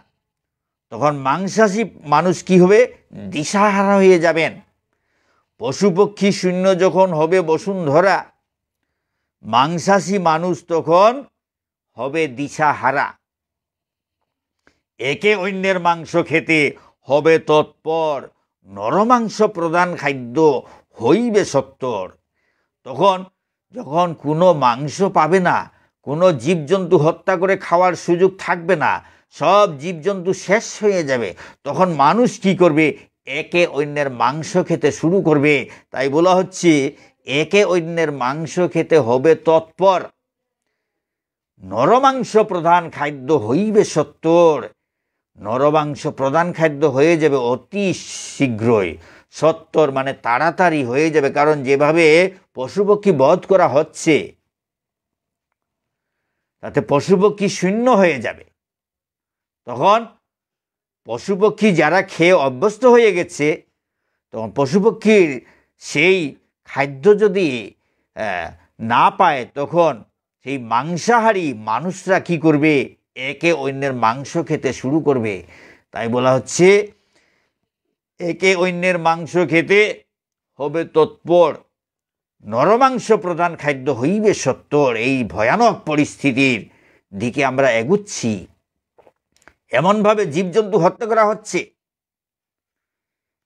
তখন মাংসাশী মানুষ কি হবে দিশাহারা হয়ে যাবেন পশু পক্ষী শূন্য যখন হবে বসুন্ধরা মাংসাশী মানুষ তখন হবে দিশাহারা একে অন্যের মাংস খেতে হবে তৎপর নরমাংস প্রদান খাদ্য হইবে সত্তর তখন যখন কোনো মাংস পাবে না কোনো জীবজন্তু হত্যা করে খাওয়ার সুযোগ থাকবে না সব জীবজন্তু শেষ হয়ে যাবে তখন মানুষ কি করবে একে অন্যের মাংস খেতে শুরু করবে তাই বলা হচ্ছে একে অন্যের মাংস খেতে হবে তৎপর নরমাংস প্রধান খাদ্য হইবে সত্তর নরমাংস প্রধান খাদ্য হয়ে যাবে অতি শীঘ্রই সত্তর মানে তাড়াতাড়ি হয়ে যাবে কারণ যেভাবে পশুপক্ষী বধ করা হচ্ছে তাতে পশুপক্ষী শূন্য হয়ে যাবে তখন পশুপক্ষী যারা খেয়ে অভ্যস্ত হয়ে গেছে তখন পশুপক্ষীর সেই খাদ্য যদি না পায় তখন সেই মাংসাহারী মানুষরা কি করবে একে অন্যের মাংস খেতে শুরু করবে তাই বলা হচ্ছে একে অন্যের মাংস খেতে হবে তৎপর নরমাংস প্রধান খাদ্য হইবে সত্তর এই ভয়ানক পরিস্থিতির দিকে আমরা এগুচ্ছি এমনভাবে জীবজন্তু হত্যা করা হচ্ছে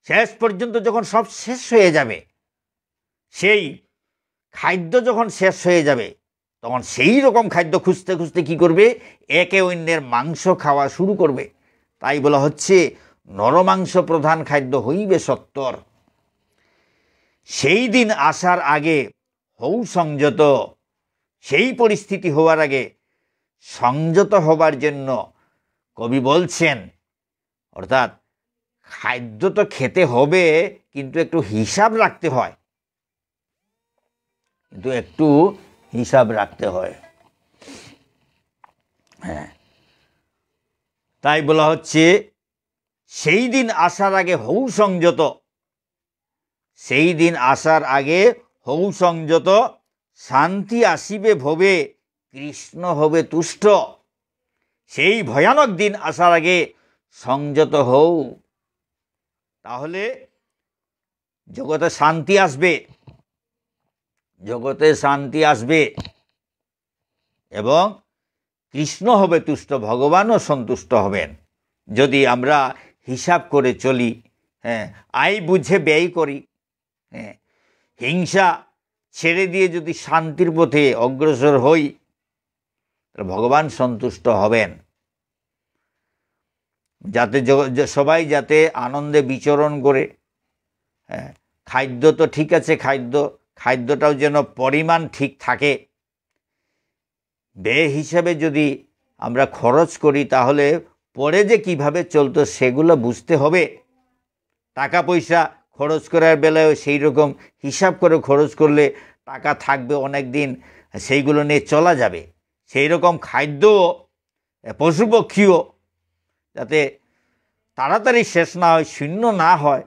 শেষ পর্যন্ত যখন সব শেষ হয়ে যাবে সেই খাদ্য যখন শেষ হয়ে যাবে তখন সেই রকম খাদ্য খুঁজতে খুঁজতে কি করবে একে অন্যের মাংস খাওয়া শুরু করবে তাই বলা হচ্ছে নরমাংস প্রধান খাদ্য হইবে সত্তর সেই দিন আসার আগে হৌ সংযত সেই পরিস্থিতি হওয়ার আগে সংযত হবার জন্য কবি বলছেন অর্থাৎ খাদ্য তো খেতে হবে কিন্তু একটু হিসাব রাখতে হয় কিন্তু একটু হিসাব রাখতে হয় হ্যাঁ তাই বলা হচ্ছে সেই দিন আসার আগে হৌ সংযত সেই দিন আসার আগে হৌ সংযত শান্তি আসিবে ভবে কৃষ্ণ হবে তুষ্ট সেই ভয়ানক দিন আসার আগে সংযত হও তাহলে জগতে শান্তি আসবে জগতে শান্তি আসবে এবং কৃষ্ণ হবে তুষ্ট ভগবানও সন্তুষ্ট হবেন যদি আমরা হিসাব করে চলি হ্যাঁ আয় বুঝে ব্যয় করি হ্যাঁ হিংসা ছেড়ে দিয়ে যদি শান্তির পথে অগ্রসর হই তাহলে ভগবান সন্তুষ্ট হবেন যাতে সবাই যাতে আনন্দে বিচরণ করে হ্যাঁ খাদ্য তো ঠিক আছে খাদ্য খাদ্যটাও যেন পরিমাণ ঠিক থাকে ব্যয় হিসাবে যদি আমরা খরচ করি তাহলে পরে যে কিভাবে চলতো সেগুলো বুঝতে হবে টাকা পয়সা খরচ করার বেলায়ও সেই রকম হিসাব করে খরচ করলে টাকা থাকবে অনেক দিন সেইগুলো নিয়ে চলা যাবে সেই রকম খাদ্য পশুপক্ষীও যাতে তাড়াতাড়ি শেষ না হয় শূন্য না হয়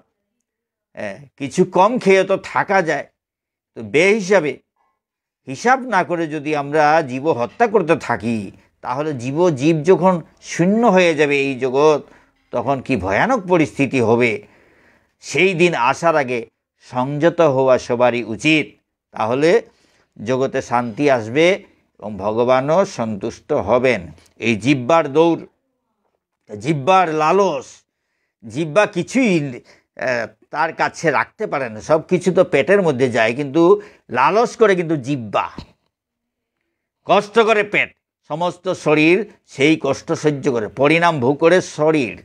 কিছু কম খেয়ে তো থাকা যায় তো বে হিসাবে হিসাব না করে যদি আমরা জীব হত্যা করতে থাকি তাহলে জীব জীব যখন শূন্য হয়ে যাবে এই জগৎ তখন কি ভয়ানক পরিস্থিতি হবে সেই দিন আসার আগে সংযত হওয়া সবারই উচিত তাহলে জগতে শান্তি আসবে এবং ভগবানও সন্তুষ্ট হবেন এই জিব্বার দৌড় জিব্বার লালস জিব্বা কিছুই তার কাছে রাখতে পারে না সব কিছু তো পেটের মধ্যে যায় কিন্তু লালস করে কিন্তু জিব্বা কষ্ট করে পেট সমস্ত শরীর সেই কষ্ট সহ্য করে পরিণাম ভোগ করে শরীর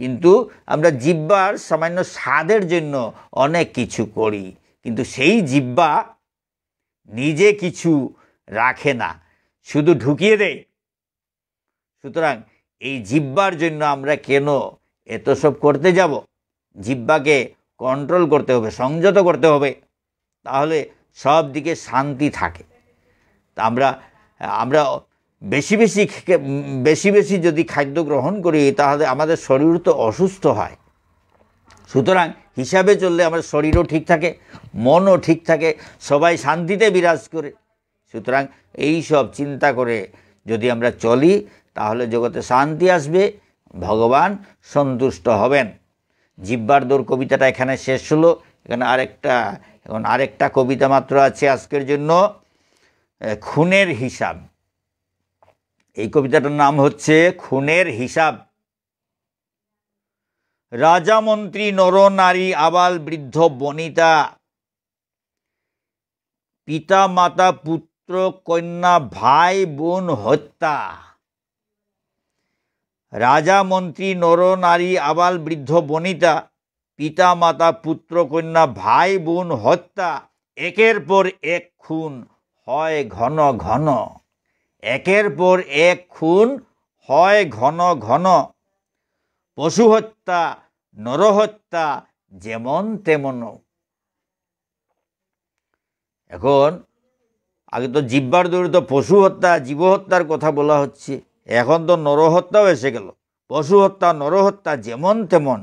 কিন্তু আমরা জিব্বার সামান্য স্বাদের জন্য অনেক কিছু করি কিন্তু সেই জিব্বা নিজে কিছু রাখে না শুধু ঢুকিয়ে দেয় সুতরাং এই জিব্বার জন্য আমরা কেন এত সব করতে যাব জিব্বাকে কন্ট্রোল করতে হবে সংযত করতে হবে তাহলে সব দিকে শান্তি থাকে তা আমরা আমরা বেশি বেশি বেশি বেশি যদি খাদ্য গ্রহণ করি তাহলে আমাদের শরীর তো অসুস্থ হয় সুতরাং হিসাবে চললে আমার শরীরও ঠিক থাকে মনও ঠিক থাকে সবাই শান্তিতে বিরাজ করে সুতরাং এই সব চিন্তা করে যদি আমরা চলি তাহলে জগতে শান্তি আসবে ভগবান সন্তুষ্ট হবেন জিব্বার দোর কবিতাটা এখানে শেষ হলো এখানে আরেকটা এখন আরেকটা কবিতা মাত্র আছে আজকের জন্য খুনের হিসাব এই কবিতাটার নাম হচ্ছে খুনের হিসাব নর নারী আবাল বৃদ্ধ বনিতা পিতা মাতা পুত্র কন্যা ভাই বোন হত্যা রাজা মন্ত্রী নারী আবাল বৃদ্ধ বনিতা পিতা মাতা পুত্র কন্যা ভাই বোন হত্যা একের পর এক খুন হয় ঘন ঘন একের পর এক খুন হয় ঘন ঘন পশু হত্যা নরহত্যা যেমন তেমন এখন আগে তো জিব্বার দৌড়ে তো পশু হত্যা জীবহত্যার কথা বলা হচ্ছে এখন তো নরহত্যাও এসে গেল পশু হত্যা নরহত্যা যেমন তেমন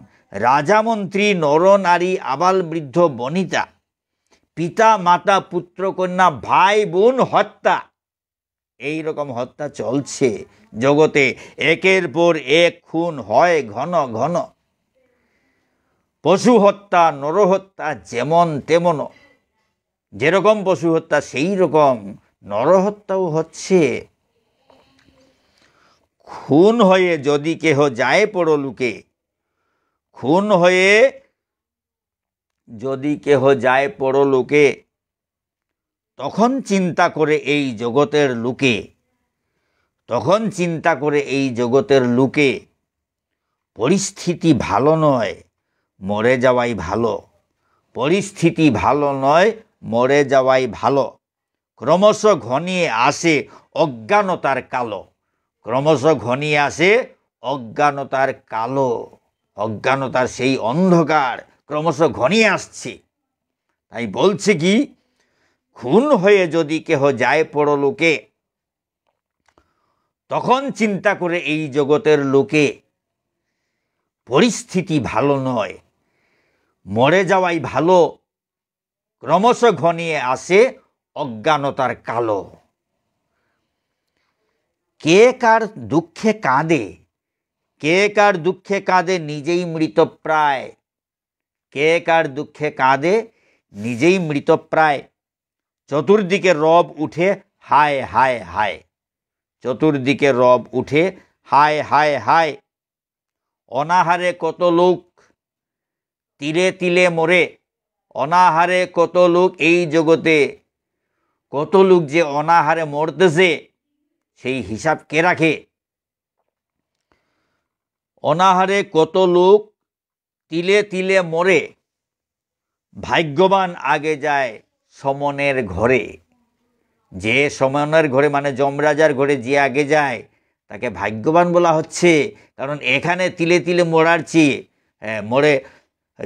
রাজামন্ত্রী নরনারী আবাল বৃদ্ধ বনিতা পিতা মাতা পুত্র কন্যা ভাই বোন হত্যা এই রকম হত্যা চলছে জগতে একের পর এক খুন হয় ঘন ঘন পশু হত্যা নরহত্যা যেমন তেমন যেরকম পশু হত্যা সেই রকম নরহত্যাও হচ্ছে খুন হয়ে যদি কেহ যায় পড়ো লুকে খুন হয়ে যদি কেহ যায় পড়ো লোকে তখন চিন্তা করে এই জগতের লুকে তখন চিন্তা করে এই জগতের লুকে পরিস্থিতি ভালো নয় মরে যাওয়াই ভালো পরিস্থিতি ভালো নয় মরে যাওয়াই ভালো ক্রমশ ঘনিয়ে আসে অজ্ঞানতার কালো ক্রমশ ঘনিয়ে আসে অজ্ঞানতার কালো অজ্ঞানতার সেই অন্ধকার ক্রমশ ঘনিয়ে আসছে তাই বলছে কি খুন হয়ে যদি কেহ যায় পড়ো লোকে তখন চিন্তা করে এই জগতের লোকে পরিস্থিতি ভালো নয় মরে যাওয়াই ভালো ক্রমশ ঘনিয়ে আসে অজ্ঞানতার কালো কে কার দুঃখে কাঁদে কে কার দুঃখে কাঁদে নিজেই মৃতপ্রায় কে কার দুঃখে কাঁদে নিজেই মৃতপ্রায় চতুর্দিকে রব উঠে হায় হায় হায় চতুর্দিকে রব উঠে হায় হায় হায় অনাহারে কত লোক তিলে তিলে মরে অনাহারে কত লোক এই জগতে কত লোক যে অনাহারে মরতেছে সেই হিসাব কে রাখে অনাহারে কত লোক তিলে তিলে মরে ভাগ্যবান আগে যায় সমনের ঘরে যে সমনের ঘরে মানে যমরাজার ঘরে যে আগে যায় তাকে ভাগ্যবান বলা হচ্ছে কারণ এখানে তিলে তিলে মরার চেয়ে হ্যাঁ মরে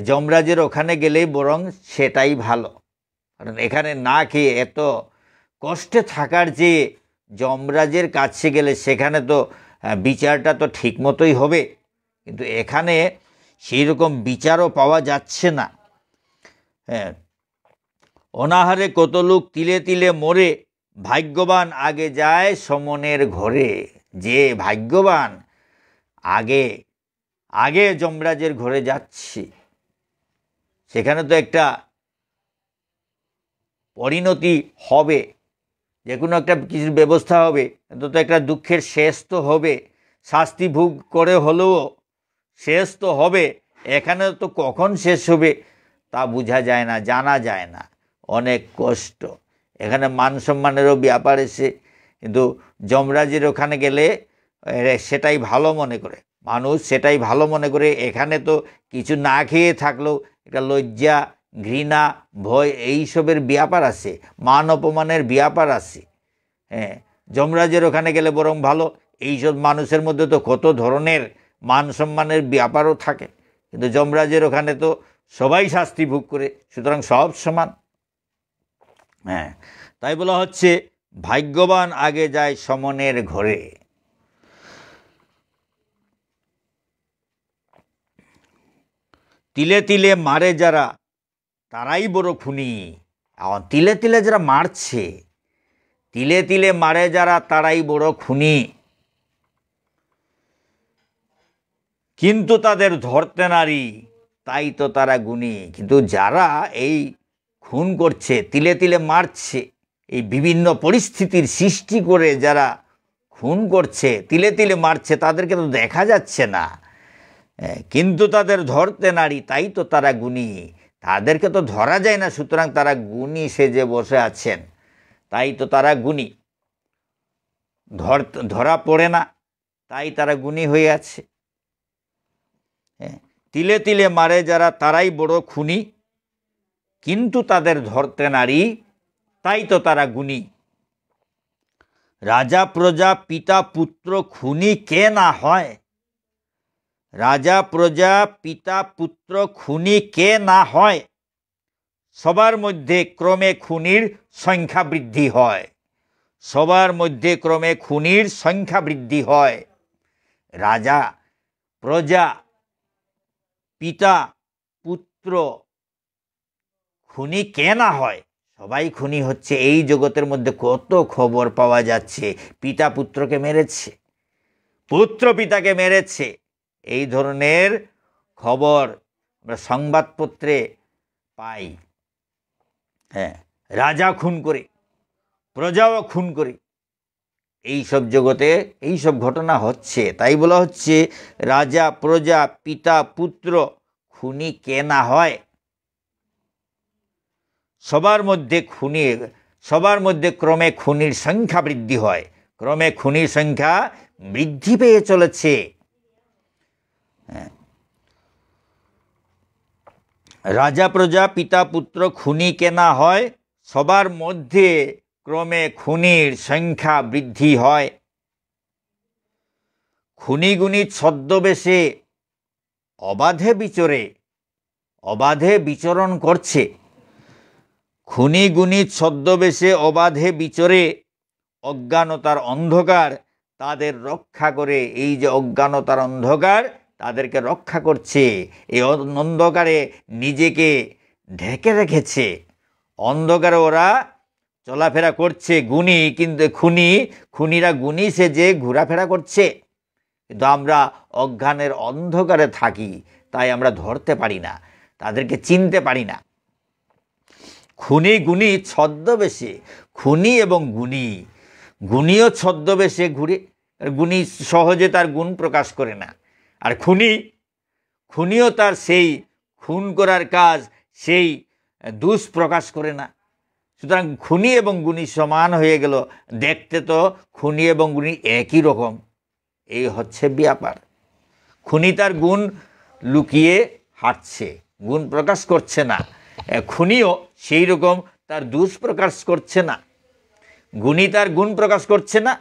যমরাজের ওখানে গেলেই বরং সেটাই ভালো কারণ এখানে না খেয়ে এত কষ্টে থাকার যে যমরাজের কাছে গেলে সেখানে তো বিচারটা তো ঠিক মতোই হবে কিন্তু এখানে সেই রকম বিচারও পাওয়া যাচ্ছে না হ্যাঁ অনাহারে কত লোক তিলে তিলে মরে ভাগ্যবান আগে যায় সমনের ঘরে যে ভাগ্যবান আগে আগে যমরাজের ঘরে যাচ্ছি সেখানে তো একটা পরিণতি হবে যে কোনো একটা কিছুর ব্যবস্থা হবে তো একটা দুঃখের শেষ তো হবে শাস্তি ভোগ করে হলেও শেষ তো হবে এখানে তো কখন শেষ হবে তা বোঝা যায় না জানা যায় না অনেক কষ্ট এখানে মান সম্মানেরও ব্যাপার এসে কিন্তু যমরাজের ওখানে গেলে সেটাই ভালো মনে করে মানুষ সেটাই ভালো মনে করে এখানে তো কিছু না খেয়ে থাকলেও একটা লজ্জা ঘৃণা ভয় এইসবের ব্যাপার আছে মান অপমানের ব্যাপার আছে হ্যাঁ যমরাজের ওখানে গেলে বরং ভালো এইসব মানুষের মধ্যে তো কত ধরনের মান সম্মানের ব্যাপারও থাকে কিন্তু যমরাজের ওখানে তো সবাই শাস্তি ভোগ করে সুতরাং সব সমান হ্যাঁ তাই বলা হচ্ছে ভাগ্যবান আগে যায় সমনের ঘরে তিলে তিলে মারে যারা তারাই বড় খুনি এখন তিলে তিলে যারা মারছে তিলে তিলে মারে যারা তারাই বড় খুনি কিন্তু তাদের ধরতে নারী তাই তো তারা গুণী কিন্তু যারা এই খুন করছে তিলে তিলে মারছে এই বিভিন্ন পরিস্থিতির সৃষ্টি করে যারা খুন করছে তিলে তিলে মারছে তাদেরকে তো দেখা যাচ্ছে না কিন্তু তাদের ধরতে নারী তাই তো তারা গুণী তাদেরকে তো ধরা যায় না সুতরাং তারা গুণী সেজে বসে আছেন তাই তো তারা গুণী ধর ধরা পড়ে না তাই তারা গুণী হয়ে আছে তিলে তিলে মারে যারা তারাই বড় খুনি কিন্তু তাদের ধরতে নারী তাই তো তারা গুণী রাজা প্রজা পিতা পুত্র খুনি কে না হয় রাজা প্রজা পিতা পুত্র খুনি কে না হয় সবার মধ্যে ক্রমে খুনির সংখ্যা বৃদ্ধি হয় সবার মধ্যে ক্রমে খুনির সংখ্যা বৃদ্ধি হয় রাজা প্রজা পিতা পুত্র খুনি কে না হয় সবাই খুনি হচ্ছে এই জগতের মধ্যে কত খবর পাওয়া যাচ্ছে পিতা পুত্রকে মেরেছে পুত্র পিতাকে মেরেছে এই ধরনের খবর আমরা সংবাদপত্রে পাই হ্যাঁ রাজা খুন করে প্রজাও খুন করে এই সব জগতে এই সব ঘটনা হচ্ছে তাই বলা হচ্ছে রাজা প্রজা পিতা পুত্র খুনি কে না হয় সবার মধ্যে খুনির সবার মধ্যে ক্রমে খুনির সংখ্যা বৃদ্ধি হয় ক্রমে খুনির সংখ্যা বৃদ্ধি পেয়ে চলেছে হ্যাঁ। রাজা প্রজা পিতা পুত্র খুনি কেনা হয় সবার মধ্যে ক্রমে খুনির সংখ্যা বৃদ্ধি হয় খুনিগুনি ছদ্মবেশে অবাধে বিচরে অবাধে বিচরণ করছে খুনি গুণী ছদ্মবেশে অবাধে বিচরে অজ্ঞানতার অন্ধকার তাদের রক্ষা করে এই যে অজ্ঞানতার অন্ধকার তাদেরকে রক্ষা করছে এই অন্ধকারে নিজেকে ঢেকে রেখেছে অন্ধকারে ওরা চলাফেরা করছে গুণী কিন্তু খুনি খুনিরা গুণী যে ঘোরাফেরা করছে কিন্তু আমরা অজ্ঞানের অন্ধকারে থাকি তাই আমরা ধরতে পারি না তাদেরকে চিনতে পারি না খুনি গুণী ছদ্মবেশে খুনি এবং গুণী গুণীও ছদ্মবেশে ঘুরে গুণী সহজে তার গুণ প্রকাশ করে না আর খুনি খুনিও তার সেই খুন করার কাজ সেই দুষ প্রকাশ করে না সুতরাং খুনি এবং গুণী সমান হয়ে গেল দেখতে তো খুনি এবং গুণী একই রকম এই হচ্ছে ব্যাপার খুনি তার গুণ লুকিয়ে হাঁটছে গুণ প্রকাশ করছে না খুনিও সেই রকম তার দুষ প্রকাশ করছে না গুণী তার গুণ প্রকাশ করছে না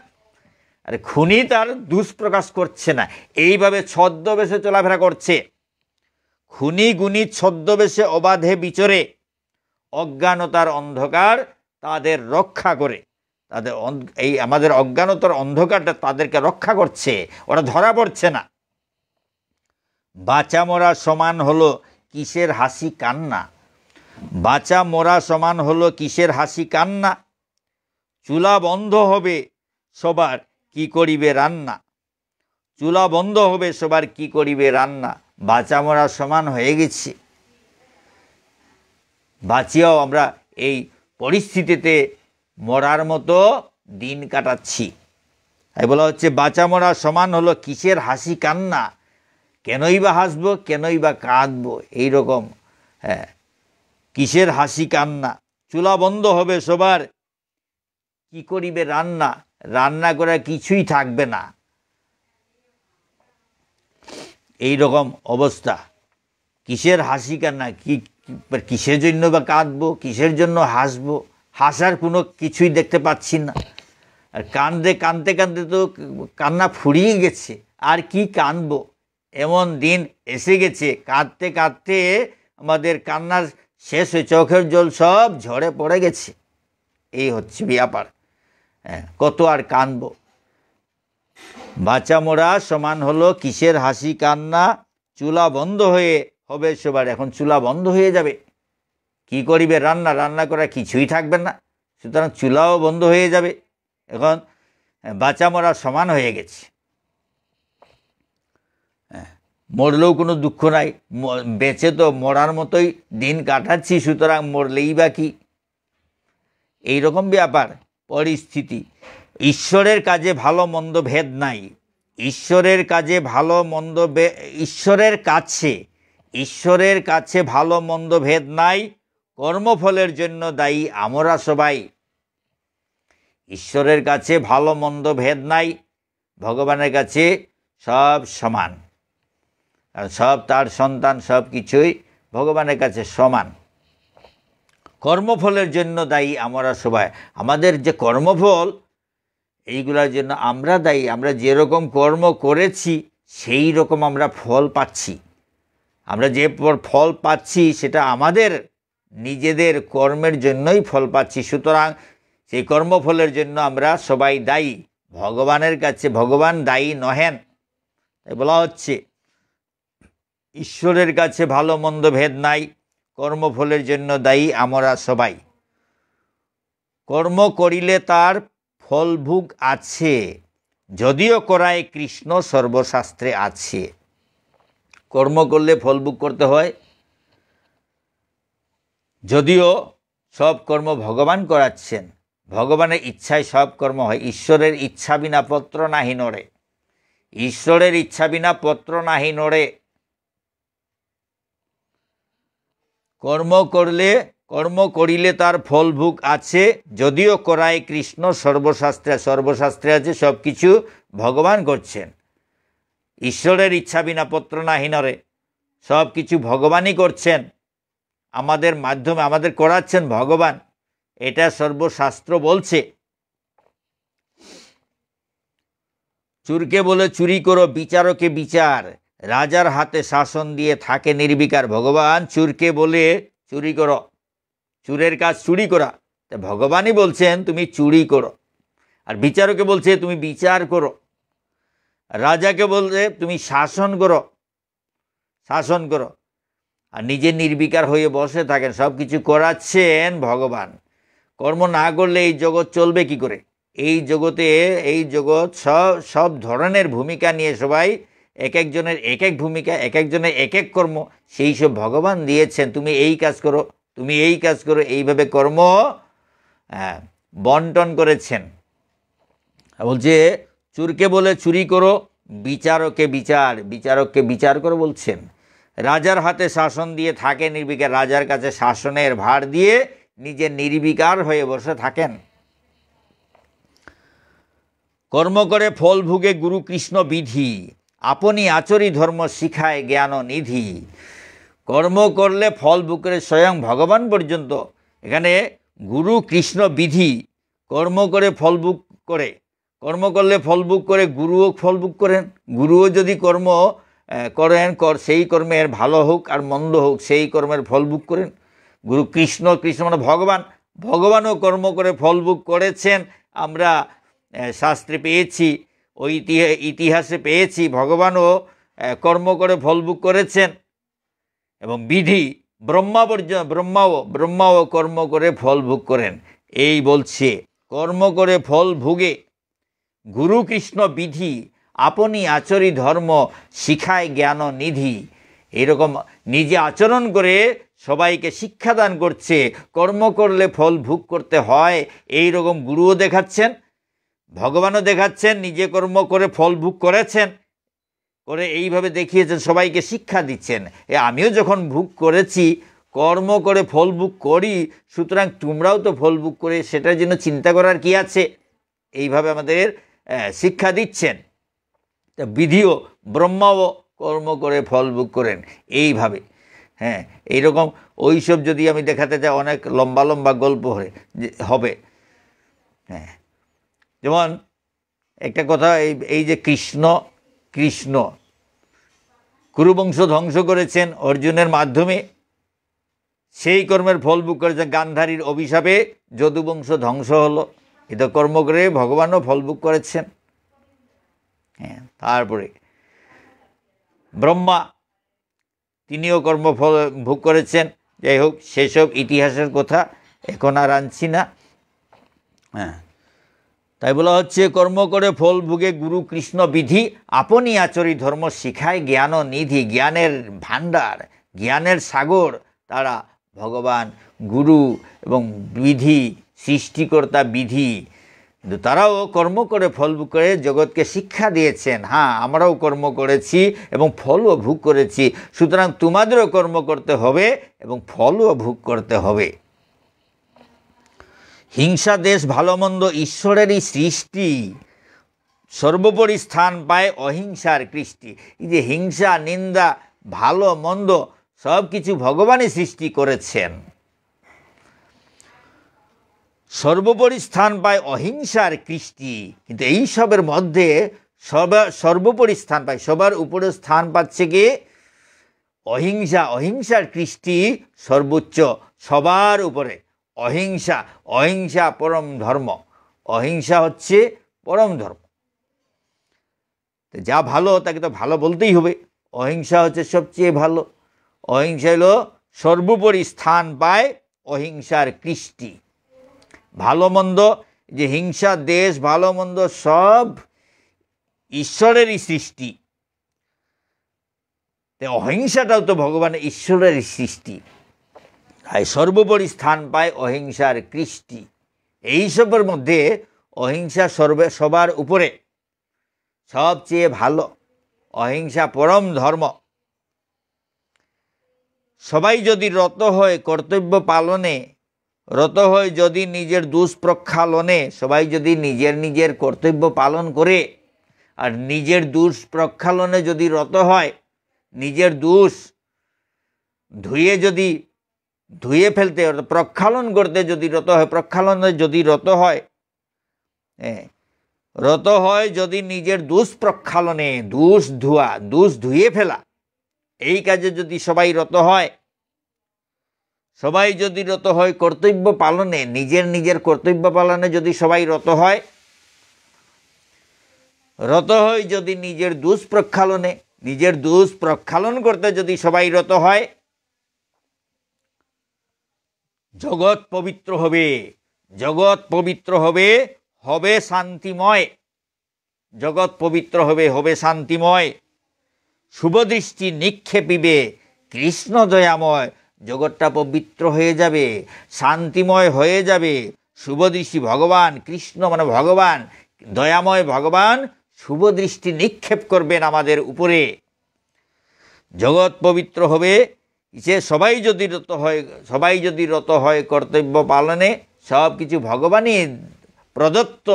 আর খুনি তার দুষ্প্রকাশ করছে না এইভাবে ছদ্মবেশে চলাফেরা করছে খুনি গুণী ছদ্মবেশে অবাধে বিচরে অজ্ঞানতার অন্ধকার তাদের রক্ষা করে তাদের এই আমাদের অজ্ঞানতার অন্ধকারটা তাদেরকে রক্ষা করছে ওরা ধরা পড়ছে না বাঁচা মরা সমান হলো কিসের হাসি কান্না বাঁচা মরা সমান হলো কিসের হাসি কান্না চুলা বন্ধ হবে সবার কি করিবে রান্না চুলা বন্ধ হবে সবার কি করিবে রান্না বাঁচা মরা সমান হয়ে গেছে বাঁচিয়াও আমরা এই পরিস্থিতিতে মরার মতো দিন কাটাচ্ছি তাই বলা হচ্ছে বাঁচা মরা সমান হলো কিসের হাসি কান্না কেনই বা হাসবো কেনই বা কাঁদবো এইরকম হ্যাঁ কিসের হাসি কান্না চুলা বন্ধ হবে সবার কি করিবে রান্না রান্না করা কিছুই থাকবে না এই রকম অবস্থা কিসের হাসি কান্না কি কিসের জন্য বা কাঁদবো কিসের জন্য হাসবো হাসার কোনো কিছুই দেখতে পাচ্ছি না আর কান্দে কাঁদতে কাঁদতে তো কান্না ফুরিয়ে গেছে আর কি কাঁদবো এমন দিন এসে গেছে কাঁদতে কাঁদতে আমাদের কান্নার শেষ হয়ে চোখের জল সব ঝরে পড়ে গেছে এই হচ্ছে ব্যাপার হ্যাঁ, কত আর কাঁদব বাঁচা মোড়া সমান হলো কিসের হাসি কান্না চুলা বন্ধ হয়ে হবে সবার এখন চুলা বন্ধ হয়ে যাবে কি করিবে রান্না রান্না করা কিছুই থাকবে না সুতরাং চুলাও বন্ধ হয়ে যাবে এখন বাঁচা মরা সমান হয়ে গেছে মরলেও কোনো দুঃখ নাই বেঁচে তো মরার মতোই দিন কাটাচ্ছি সুতরাং মরলেই বা কি এইরকম ব্যাপার পরিস্থিতি ঈশ্বরের কাজে ভালো মন্দ ভেদ নাই ঈশ্বরের কাজে ভালো মন্দ ঈশ্বরের কাছে ঈশ্বরের কাছে ভালো মন্দ ভেদ নাই কর্মফলের জন্য দায়ী আমরা সবাই ঈশ্বরের কাছে ভালো মন্দ ভেদ নাই ভগবানের কাছে সব সমান সব তার সন্তান সব কিছুই ভগবানের কাছে সমান কর্মফলের জন্য দায়ী আমরা সবাই আমাদের যে কর্মফল এইগুলোর জন্য আমরা দায়ী আমরা যেরকম কর্ম করেছি সেই রকম আমরা ফল পাচ্ছি আমরা যে ফল পাচ্ছি সেটা আমাদের নিজেদের কর্মের জন্যই ফল পাচ্ছি সুতরাং সেই কর্মফলের জন্য আমরা সবাই দায়ী ভগবানের কাছে ভগবান দায়ী নহেন বলা হচ্ছে ঈশ্বরের কাছে ভালো মন্দ ভেদ নাই কর্মফলের জন্য দায়ী আমরা সবাই কর্ম করিলে তার ফলভোগ আছে যদিও করায় কৃষ্ণ সর্বশাস্ত্রে আছে কর্ম করলে ফলভোগ করতে হয় যদিও সব কর্ম ভগবান করাচ্ছেন ভগবানের ইচ্ছায় সব কর্ম হয় ঈশ্বরের ইচ্ছা বিনা পত্র নাহি নড়ে ঈশ্বরের ইচ্ছা বিনা পত্র নাহি নড়ে কর্ম করলে কর্ম করিলে তার ফলভোগ আছে যদিও করায় কৃষ্ণ সর্বশাস্ত্রে সর্বশাস্ত্রে আছে সব কিছু ভগবান করছেন ঈশ্বরের ইচ্ছা বিনা পত্র নাহীনরে সব কিছু ভগবানই করছেন আমাদের মাধ্যমে আমাদের করাচ্ছেন ভগবান এটা সর্বশাস্ত্র বলছে চুরকে বলে চুরি করো বিচারকে বিচার রাজার হাতে শাসন দিয়ে থাকে নির্বিকার ভগবান চুরকে বলে চুরি করো চুরের কাজ চুরি করা তা ভগবানই বলছেন তুমি চুরি করো আর বিচারকে বলছে তুমি বিচার করো রাজাকে বলছে তুমি শাসন করো শাসন করো আর নিজে নির্বিকার হয়ে বসে থাকেন সব কিছু করাচ্ছেন ভগবান কর্ম না করলে এই জগৎ চলবে কি করে এই জগতে এই জগৎ সব সব ধরনের ভূমিকা নিয়ে সবাই এক একজনের এক এক ভূমিকা এক একজনের এক এক কর্ম সেই সব ভগবান দিয়েছেন তুমি এই কাজ করো তুমি এই কাজ করো এইভাবে কর্ম হ্যাঁ, বন্টন করেছেন বলছে চুরকে বলে চুরি করো বিচারকে বিচার বিচারককে বিচার করো বলছেন রাজার হাতে শাসন দিয়ে থাকে নির্বিকার রাজার কাছে শাসনের ভার দিয়ে নিজে নির্বিকার হয়ে বসে থাকেন কর্ম করে ফল ভুগে গুরু কৃষ্ণ বিধি আপনি আচরি ধর্ম শিখায় জ্ঞান নিধি কর্ম করলে ফল বুকরে স্বয়ং ভগবান পর্যন্ত এখানে গুরু কৃষ্ণ বিধি কর্ম করে ফল বুক করে কর্ম করলে ফল বুক করে গুরুও ফল বুক করেন গুরুও যদি কর্ম করেন কর সেই কর্মের ভালো হোক আর মন্দ হোক সেই কর্মের ফল বুক করেন গুরু কৃষ্ণ কৃষ্ণ মানে ভগবান ভগবানও কর্ম করে ফল বুক করেছেন আমরা শাস্ত্রে পেয়েছি ওই ইতিহাসে পেয়েছি ভগবানও কর্ম করে ফলভোগ করেছেন এবং বিধি ব্রহ্মা পর্যন্ত ব্রহ্মাও ব্রহ্মাও কর্ম করে ফল ভোগ করেন এই বলছে কর্ম করে ফল ভোগে গুরু কৃষ্ণ বিধি আপনি আচরি ধর্ম শিখায় জ্ঞান নিধি এরকম নিজে আচরণ করে সবাইকে শিক্ষাদান করছে কর্ম করলে ফল ভোগ করতে হয় এই রকম গুরুও দেখাচ্ছেন ভগবানও দেখাচ্ছেন নিজে কর্ম করে ফল ভোগ করেছেন করে এইভাবে দেখিয়েছেন সবাইকে শিক্ষা দিচ্ছেন এ আমিও যখন ভোগ করেছি কর্ম করে ফল ভোগ করি সুতরাং তোমরাও তো ফল ভোগ করে সেটার জন্য চিন্তা করার কি আছে এইভাবে আমাদের শিক্ষা দিচ্ছেন বিধিও ব্রহ্মাও কর্ম করে ফল ভোগ করেন এইভাবে হ্যাঁ এইরকম ওইসব যদি আমি দেখাতে চাই অনেক লম্বা লম্বা গল্প হবে হ্যাঁ যেমন একটা কথা এই এই যে কৃষ্ণ কৃষ্ণ কুরুবংশ ধ্বংস করেছেন অর্জুনের মাধ্যমে সেই কর্মের ফল ভোগ করেছেন গান্ধারীর অভিশাপে যদুবংশ ধ্বংস হলো এত কর্ম করে ভগবানও ফল ভোগ করেছেন হ্যাঁ তারপরে ব্রহ্মা তিনিও কর্ম ফল ভোগ করেছেন যাই হোক সেসব ইতিহাসের কথা এখন আর আনছি না হ্যাঁ তাই বলা হচ্ছে কর্ম করে ফল ভুগে গুরু কৃষ্ণ বিধি আপনি আচরি ধর্ম শিখায় জ্ঞান নিধি জ্ঞানের ভাণ্ডার জ্ঞানের সাগর তারা ভগবান গুরু এবং বিধি সৃষ্টিকর্তা বিধি তারাও কর্ম করে ফল ভোগ করে জগৎকে শিক্ষা দিয়েছেন হ্যাঁ আমরাও কর্ম করেছি এবং ফলও ভোগ করেছি সুতরাং তোমাদেরও কর্ম করতে হবে এবং ফলও ভোগ করতে হবে হিংসা দেশ ভালো মন্দ ঈশ্বরেরই সৃষ্টি সর্বোপরি স্থান পায় অহিংসার কৃষ্টি এই যে হিংসা নিন্দা ভালো মন্দ সব কিছু ভগবানই সৃষ্টি করেছেন সর্বোপরি স্থান পায় অহিংসার কৃষ্টি কিন্তু এই সবের মধ্যে সবা সর্বোপরি স্থান পায় সবার উপরে স্থান পাচ্ছে কি অহিংসা অহিংসার কৃষ্টি সর্বোচ্চ সবার উপরে অহিংসা অহিংসা পরম ধর্ম অহিংসা হচ্ছে পরম ধর্ম যা ভালো তাকে তো ভালো বলতেই হবে অহিংসা হচ্ছে সবচেয়ে ভালো অহিংসা হলো সর্বোপরি স্থান পায় অহিংসার কৃষ্টি ভালো মন্দ যে হিংসা দেশ ভালো মন্দ সব ঈশ্বরেরই সৃষ্টি অহিংসাটাও তো ভগবানের ঈশ্বরের সৃষ্টি তাই সর্বোপরি স্থান পায় অহিংসার কৃষ্টি এইসবের মধ্যে অহিংসা সর্বে সবার উপরে সবচেয়ে ভালো অহিংসা পরম ধর্ম সবাই যদি রত হয় কর্তব্য পালনে রত হয় যদি নিজের দুষ্প্রক্ষালনে সবাই যদি নিজের নিজের কর্তব্য পালন করে আর নিজের দুষ্প্রক্ষালনে যদি রত হয় নিজের দোষ ধুয়ে যদি ধুয়ে ফেলতে অর্থাৎ প্রক্ষালন করতে যদি রত হয় প্রক্ষালনে যদি রত হয় হ্যাঁ রত হয় যদি নিজের দুষ প্রক্ষালনে দোষ ধোয়া দোষ ধুয়ে ফেলা এই কাজে যদি সবাই রত হয় সবাই যদি রত হয় কর্তব্য পালনে নিজের নিজের কর্তব্য পালনে যদি সবাই রত হয় রত হয় যদি নিজের দুষ প্রক্ষালনে নিজের দোষ প্রক্ষালন করতে যদি সবাই রত হয় জগৎ পবিত্র হবে জগৎ পবিত্র হবে হবে শান্তিময় জগৎ পবিত্র হবে হবে শান্তিময় শুভদৃষ্টি নিক্ষেপিবে কৃষ্ণ দয়াময় জগৎটা পবিত্র হয়ে যাবে শান্তিময় হয়ে যাবে শুভদৃষ্টি ভগবান কৃষ্ণ মানে ভগবান দয়াময় ভগবান শুভদৃষ্টি নিক্ষেপ করবেন আমাদের উপরে জগৎ পবিত্র হবে যে সবাই যদি রত হয় সবাই যদি রত হয় কর্তব্য পালনে সব কিছু ভগবানই প্রদত্ত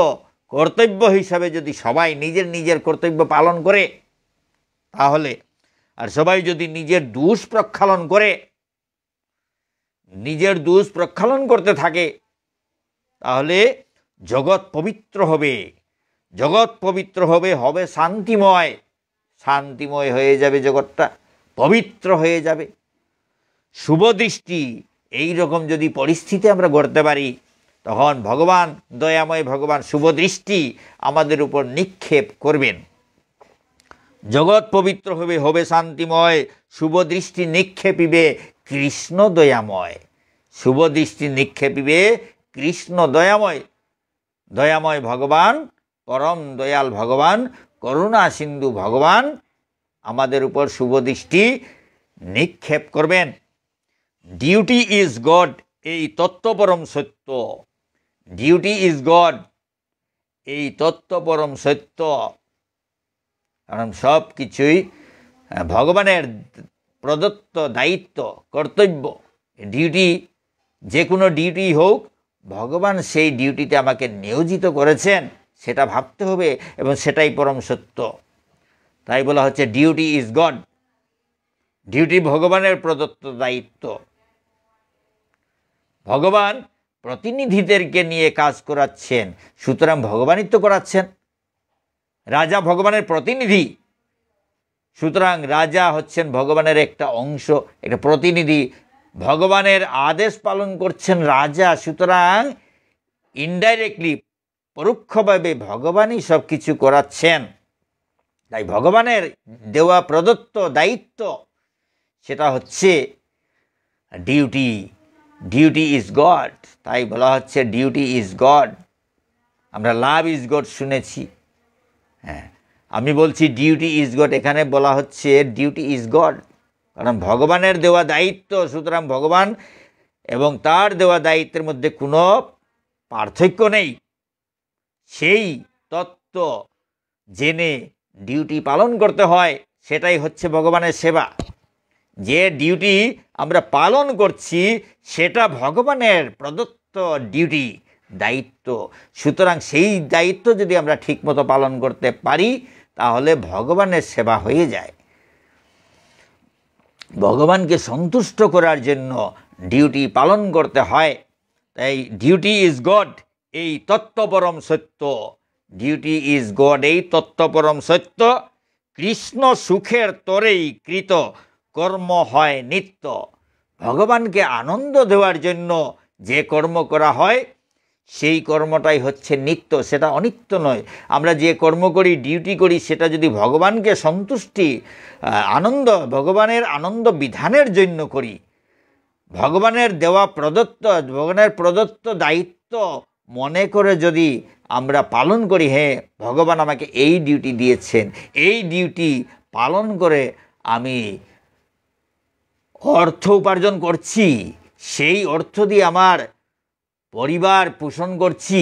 কর্তব্য হিসাবে যদি সবাই নিজের নিজের কর্তব্য পালন করে তাহলে আর সবাই যদি নিজের দোষ প্রক্ষালন করে নিজের দোষ প্রক্ষালন করতে থাকে তাহলে জগৎ পবিত্র হবে জগৎ পবিত্র হবে হবে শান্তিময় শান্তিময় হয়ে যাবে জগৎটা পবিত্র হয়ে যাবে শুভ দৃষ্টি এই রকম যদি পরিস্থিতি আমরা গড়তে পারি তখন ভগবান দয়াময় ভগবান শুভ দৃষ্টি আমাদের উপর নিক্ষেপ করবেন জগৎ পবিত্র হবে হবে শান্তিময় শুভ দৃষ্টি নিক্ষেপিবে কৃষ্ণ দয়াময় শুভ দৃষ্টি নিক্ষেপিবে কৃষ্ণ দয়াময় দয়াময় ভগবান পরম দয়াল ভগবান করুণা সিন্ধু ভগবান আমাদের উপর শুভ দৃষ্টি নিক্ষেপ করবেন ডিউটি ইজ গড এই তত্ত্বপরম সত্য ডিউটি ইজ গড এই তত্ত্বপরম সত্য কারণ সব কিছুই ভগবানের প্রদত্ত দায়িত্ব কর্তব্য ডিউটি যে কোনো ডিউটি হোক ভগবান সেই ডিউটিতে আমাকে নিয়োজিত করেছেন সেটা ভাবতে হবে এবং সেটাই পরম সত্য তাই বলা হচ্ছে ডিউটি ইজ গড ডিউটি ভগবানের প্রদত্ত দায়িত্ব ভগবান প্রতিনিধিদেরকে নিয়ে কাজ করাচ্ছেন সুতরাং ভগবানই তো করাচ্ছেন রাজা ভগবানের প্রতিনিধি সুতরাং রাজা হচ্ছেন ভগবানের একটা অংশ একটা প্রতিনিধি ভগবানের আদেশ পালন করছেন রাজা সুতরাং ইনডাইরেক্টলি পরোক্ষভাবে ভগবানই সব কিছু করাচ্ছেন তাই ভগবানের দেওয়া প্রদত্ত দায়িত্ব সেটা হচ্ছে ডিউটি ডিউটি ইজ গড তাই বলা হচ্ছে ডিউটি ইজ গড আমরা লাভ ইজ গড শুনেছি হ্যাঁ আমি বলছি ডিউটি ইজ গড এখানে বলা হচ্ছে ডিউটি ইজ গড কারণ ভগবানের দেওয়া দায়িত্ব সুতরাং ভগবান এবং তার দেওয়া দায়িত্বের মধ্যে কোনো পার্থক্য নেই সেই তত্ত্ব জেনে ডিউটি পালন করতে হয় সেটাই হচ্ছে ভগবানের সেবা যে ডিউটি আমরা পালন করছি সেটা ভগবানের প্রদত্ত ডিউটি দায়িত্ব সুতরাং সেই দায়িত্ব যদি আমরা ঠিকমতো পালন করতে পারি তাহলে ভগবানের সেবা হয়ে যায় ভগবানকে সন্তুষ্ট করার জন্য ডিউটি পালন করতে হয় তাই ডিউটি ইজ গড এই তত্ত্বপরম সত্য ডিউটি ইজ গড এই তত্ত্বপরম সত্য কৃষ্ণ সুখের তরেই কৃত কর্ম হয় নিত্য ভগবানকে আনন্দ দেওয়ার জন্য যে কর্ম করা হয় সেই কর্মটাই হচ্ছে নিত্য সেটা অনিত্য নয় আমরা যে কর্ম করি ডিউটি করি সেটা যদি ভগবানকে সন্তুষ্টি আনন্দ ভগবানের আনন্দ বিধানের জন্য করি ভগবানের দেওয়া প্রদত্ত ভগবানের প্রদত্ত দায়িত্ব মনে করে যদি আমরা পালন করি হ্যাঁ ভগবান আমাকে এই ডিউটি দিয়েছেন এই ডিউটি পালন করে আমি অর্থ উপার্জন করছি সেই অর্থ দিয়ে আমার পরিবার পোষণ করছি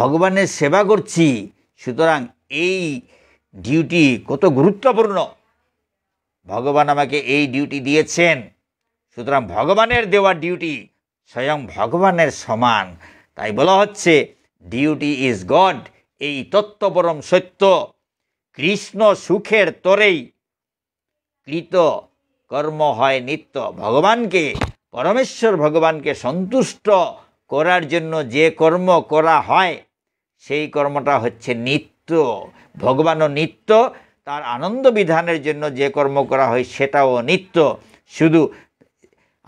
ভগবানের সেবা করছি সুতরাং এই ডিউটি কত গুরুত্বপূর্ণ ভগবান আমাকে এই ডিউটি দিয়েছেন সুতরাং ভগবানের দেওয়া ডিউটি স্বয়ং ভগবানের সমান তাই বলা হচ্ছে ডিউটি ইজ গড এই তত্ত্বপরম সত্য কৃষ্ণ সুখের তরেই কৃত কর্ম হয় নিত্য ভগবানকে পরমেশ্বর ভগবানকে সন্তুষ্ট করার জন্য যে কর্ম করা হয় সেই কর্মটা হচ্ছে নিত্য ভগবানও নিত্য তার আনন্দ বিধানের জন্য যে কর্ম করা হয় সেটাও নিত্য শুধু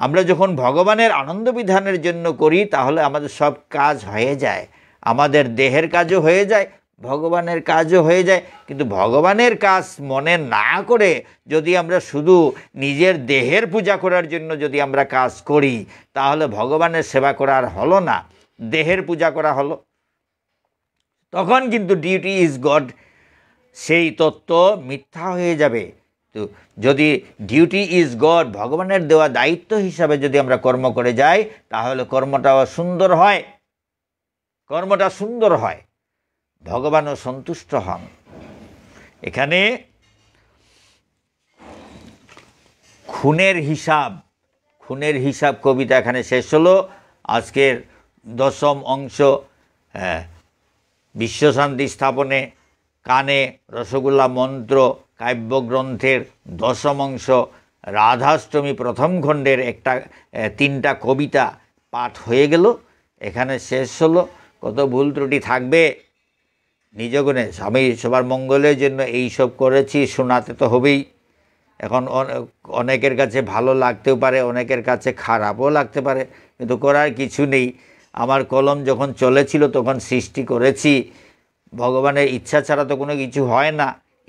আমরা যখন ভগবানের আনন্দ বিধানের জন্য করি তাহলে আমাদের সব কাজ হয়ে যায় আমাদের দেহের কাজও হয়ে যায় ভগবানের কাজও হয়ে যায় কিন্তু ভগবানের কাজ মনে না করে যদি আমরা শুধু নিজের দেহের পূজা করার জন্য যদি আমরা কাজ করি তাহলে ভগবানের সেবা করার হলো না দেহের পূজা করা হলো তখন কিন্তু ডিউটি ইজ গড সেই তত্ত্ব মিথ্যা হয়ে যাবে তো যদি ডিউটি ইজ গড ভগবানের দেওয়া দায়িত্ব হিসাবে যদি আমরা কর্ম করে যাই তাহলে কর্মটাও সুন্দর হয় কর্মটা সুন্দর হয় ভগবানও সন্তুষ্ট হন এখানে খুনের হিসাব খুনের হিসাব কবিতা এখানে শেষ হলো আজকের দশম অংশ বিশ্বশান্তি স্থাপনে কানে রসগোল্লা মন্ত্র কাব্যগ্রন্থের দশম অংশ রাধাষ্টমী প্রথম খণ্ডের একটা তিনটা কবিতা পাঠ হয়ে গেল এখানে শেষ হলো কত ভুল ত্রুটি থাকবে নিজগুণে স্বামী সবার মঙ্গলের জন্য এই সব করেছি শোনাতে তো হবেই এখন অনেকের কাছে ভালো লাগতেও পারে অনেকের কাছে খারাপও লাগতে পারে কিন্তু করার কিছু নেই আমার কলম যখন চলেছিল তখন সৃষ্টি করেছি ভগবানের ইচ্ছা ছাড়া তো কোনো কিছু হয় না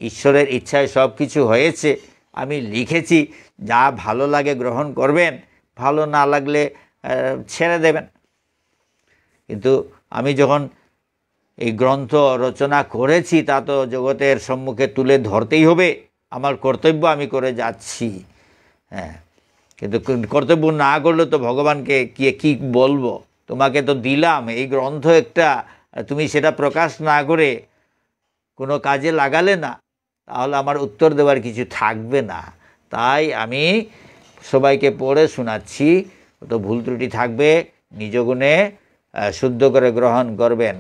ঈশ্বরের ইচ্ছায় সব কিছু হয়েছে আমি লিখেছি যা ভালো লাগে গ্রহণ করবেন ভালো না লাগলে ছেড়ে দেবেন কিন্তু আমি যখন এই গ্রন্থ রচনা করেছি তা তো জগতের সম্মুখে তুলে ধরতেই হবে আমার কর্তব্য আমি করে যাচ্ছি হ্যাঁ কিন্তু কর্তব্য না করলে তো ভগবানকে কে কী বলবো তোমাকে তো দিলাম এই গ্রন্থ একটা তুমি সেটা প্রকাশ না করে কোনো কাজে লাগালে না তাহলে আমার উত্তর দেওয়ার কিছু থাকবে না তাই আমি সবাইকে পড়ে শোনাচ্ছি তো ভুল ত্রুটি থাকবে নিজ গুণে শুদ্ধ করে গ্রহণ করবেন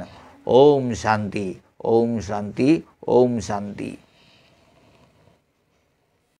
ओम शांति ओम शांति ओम शांति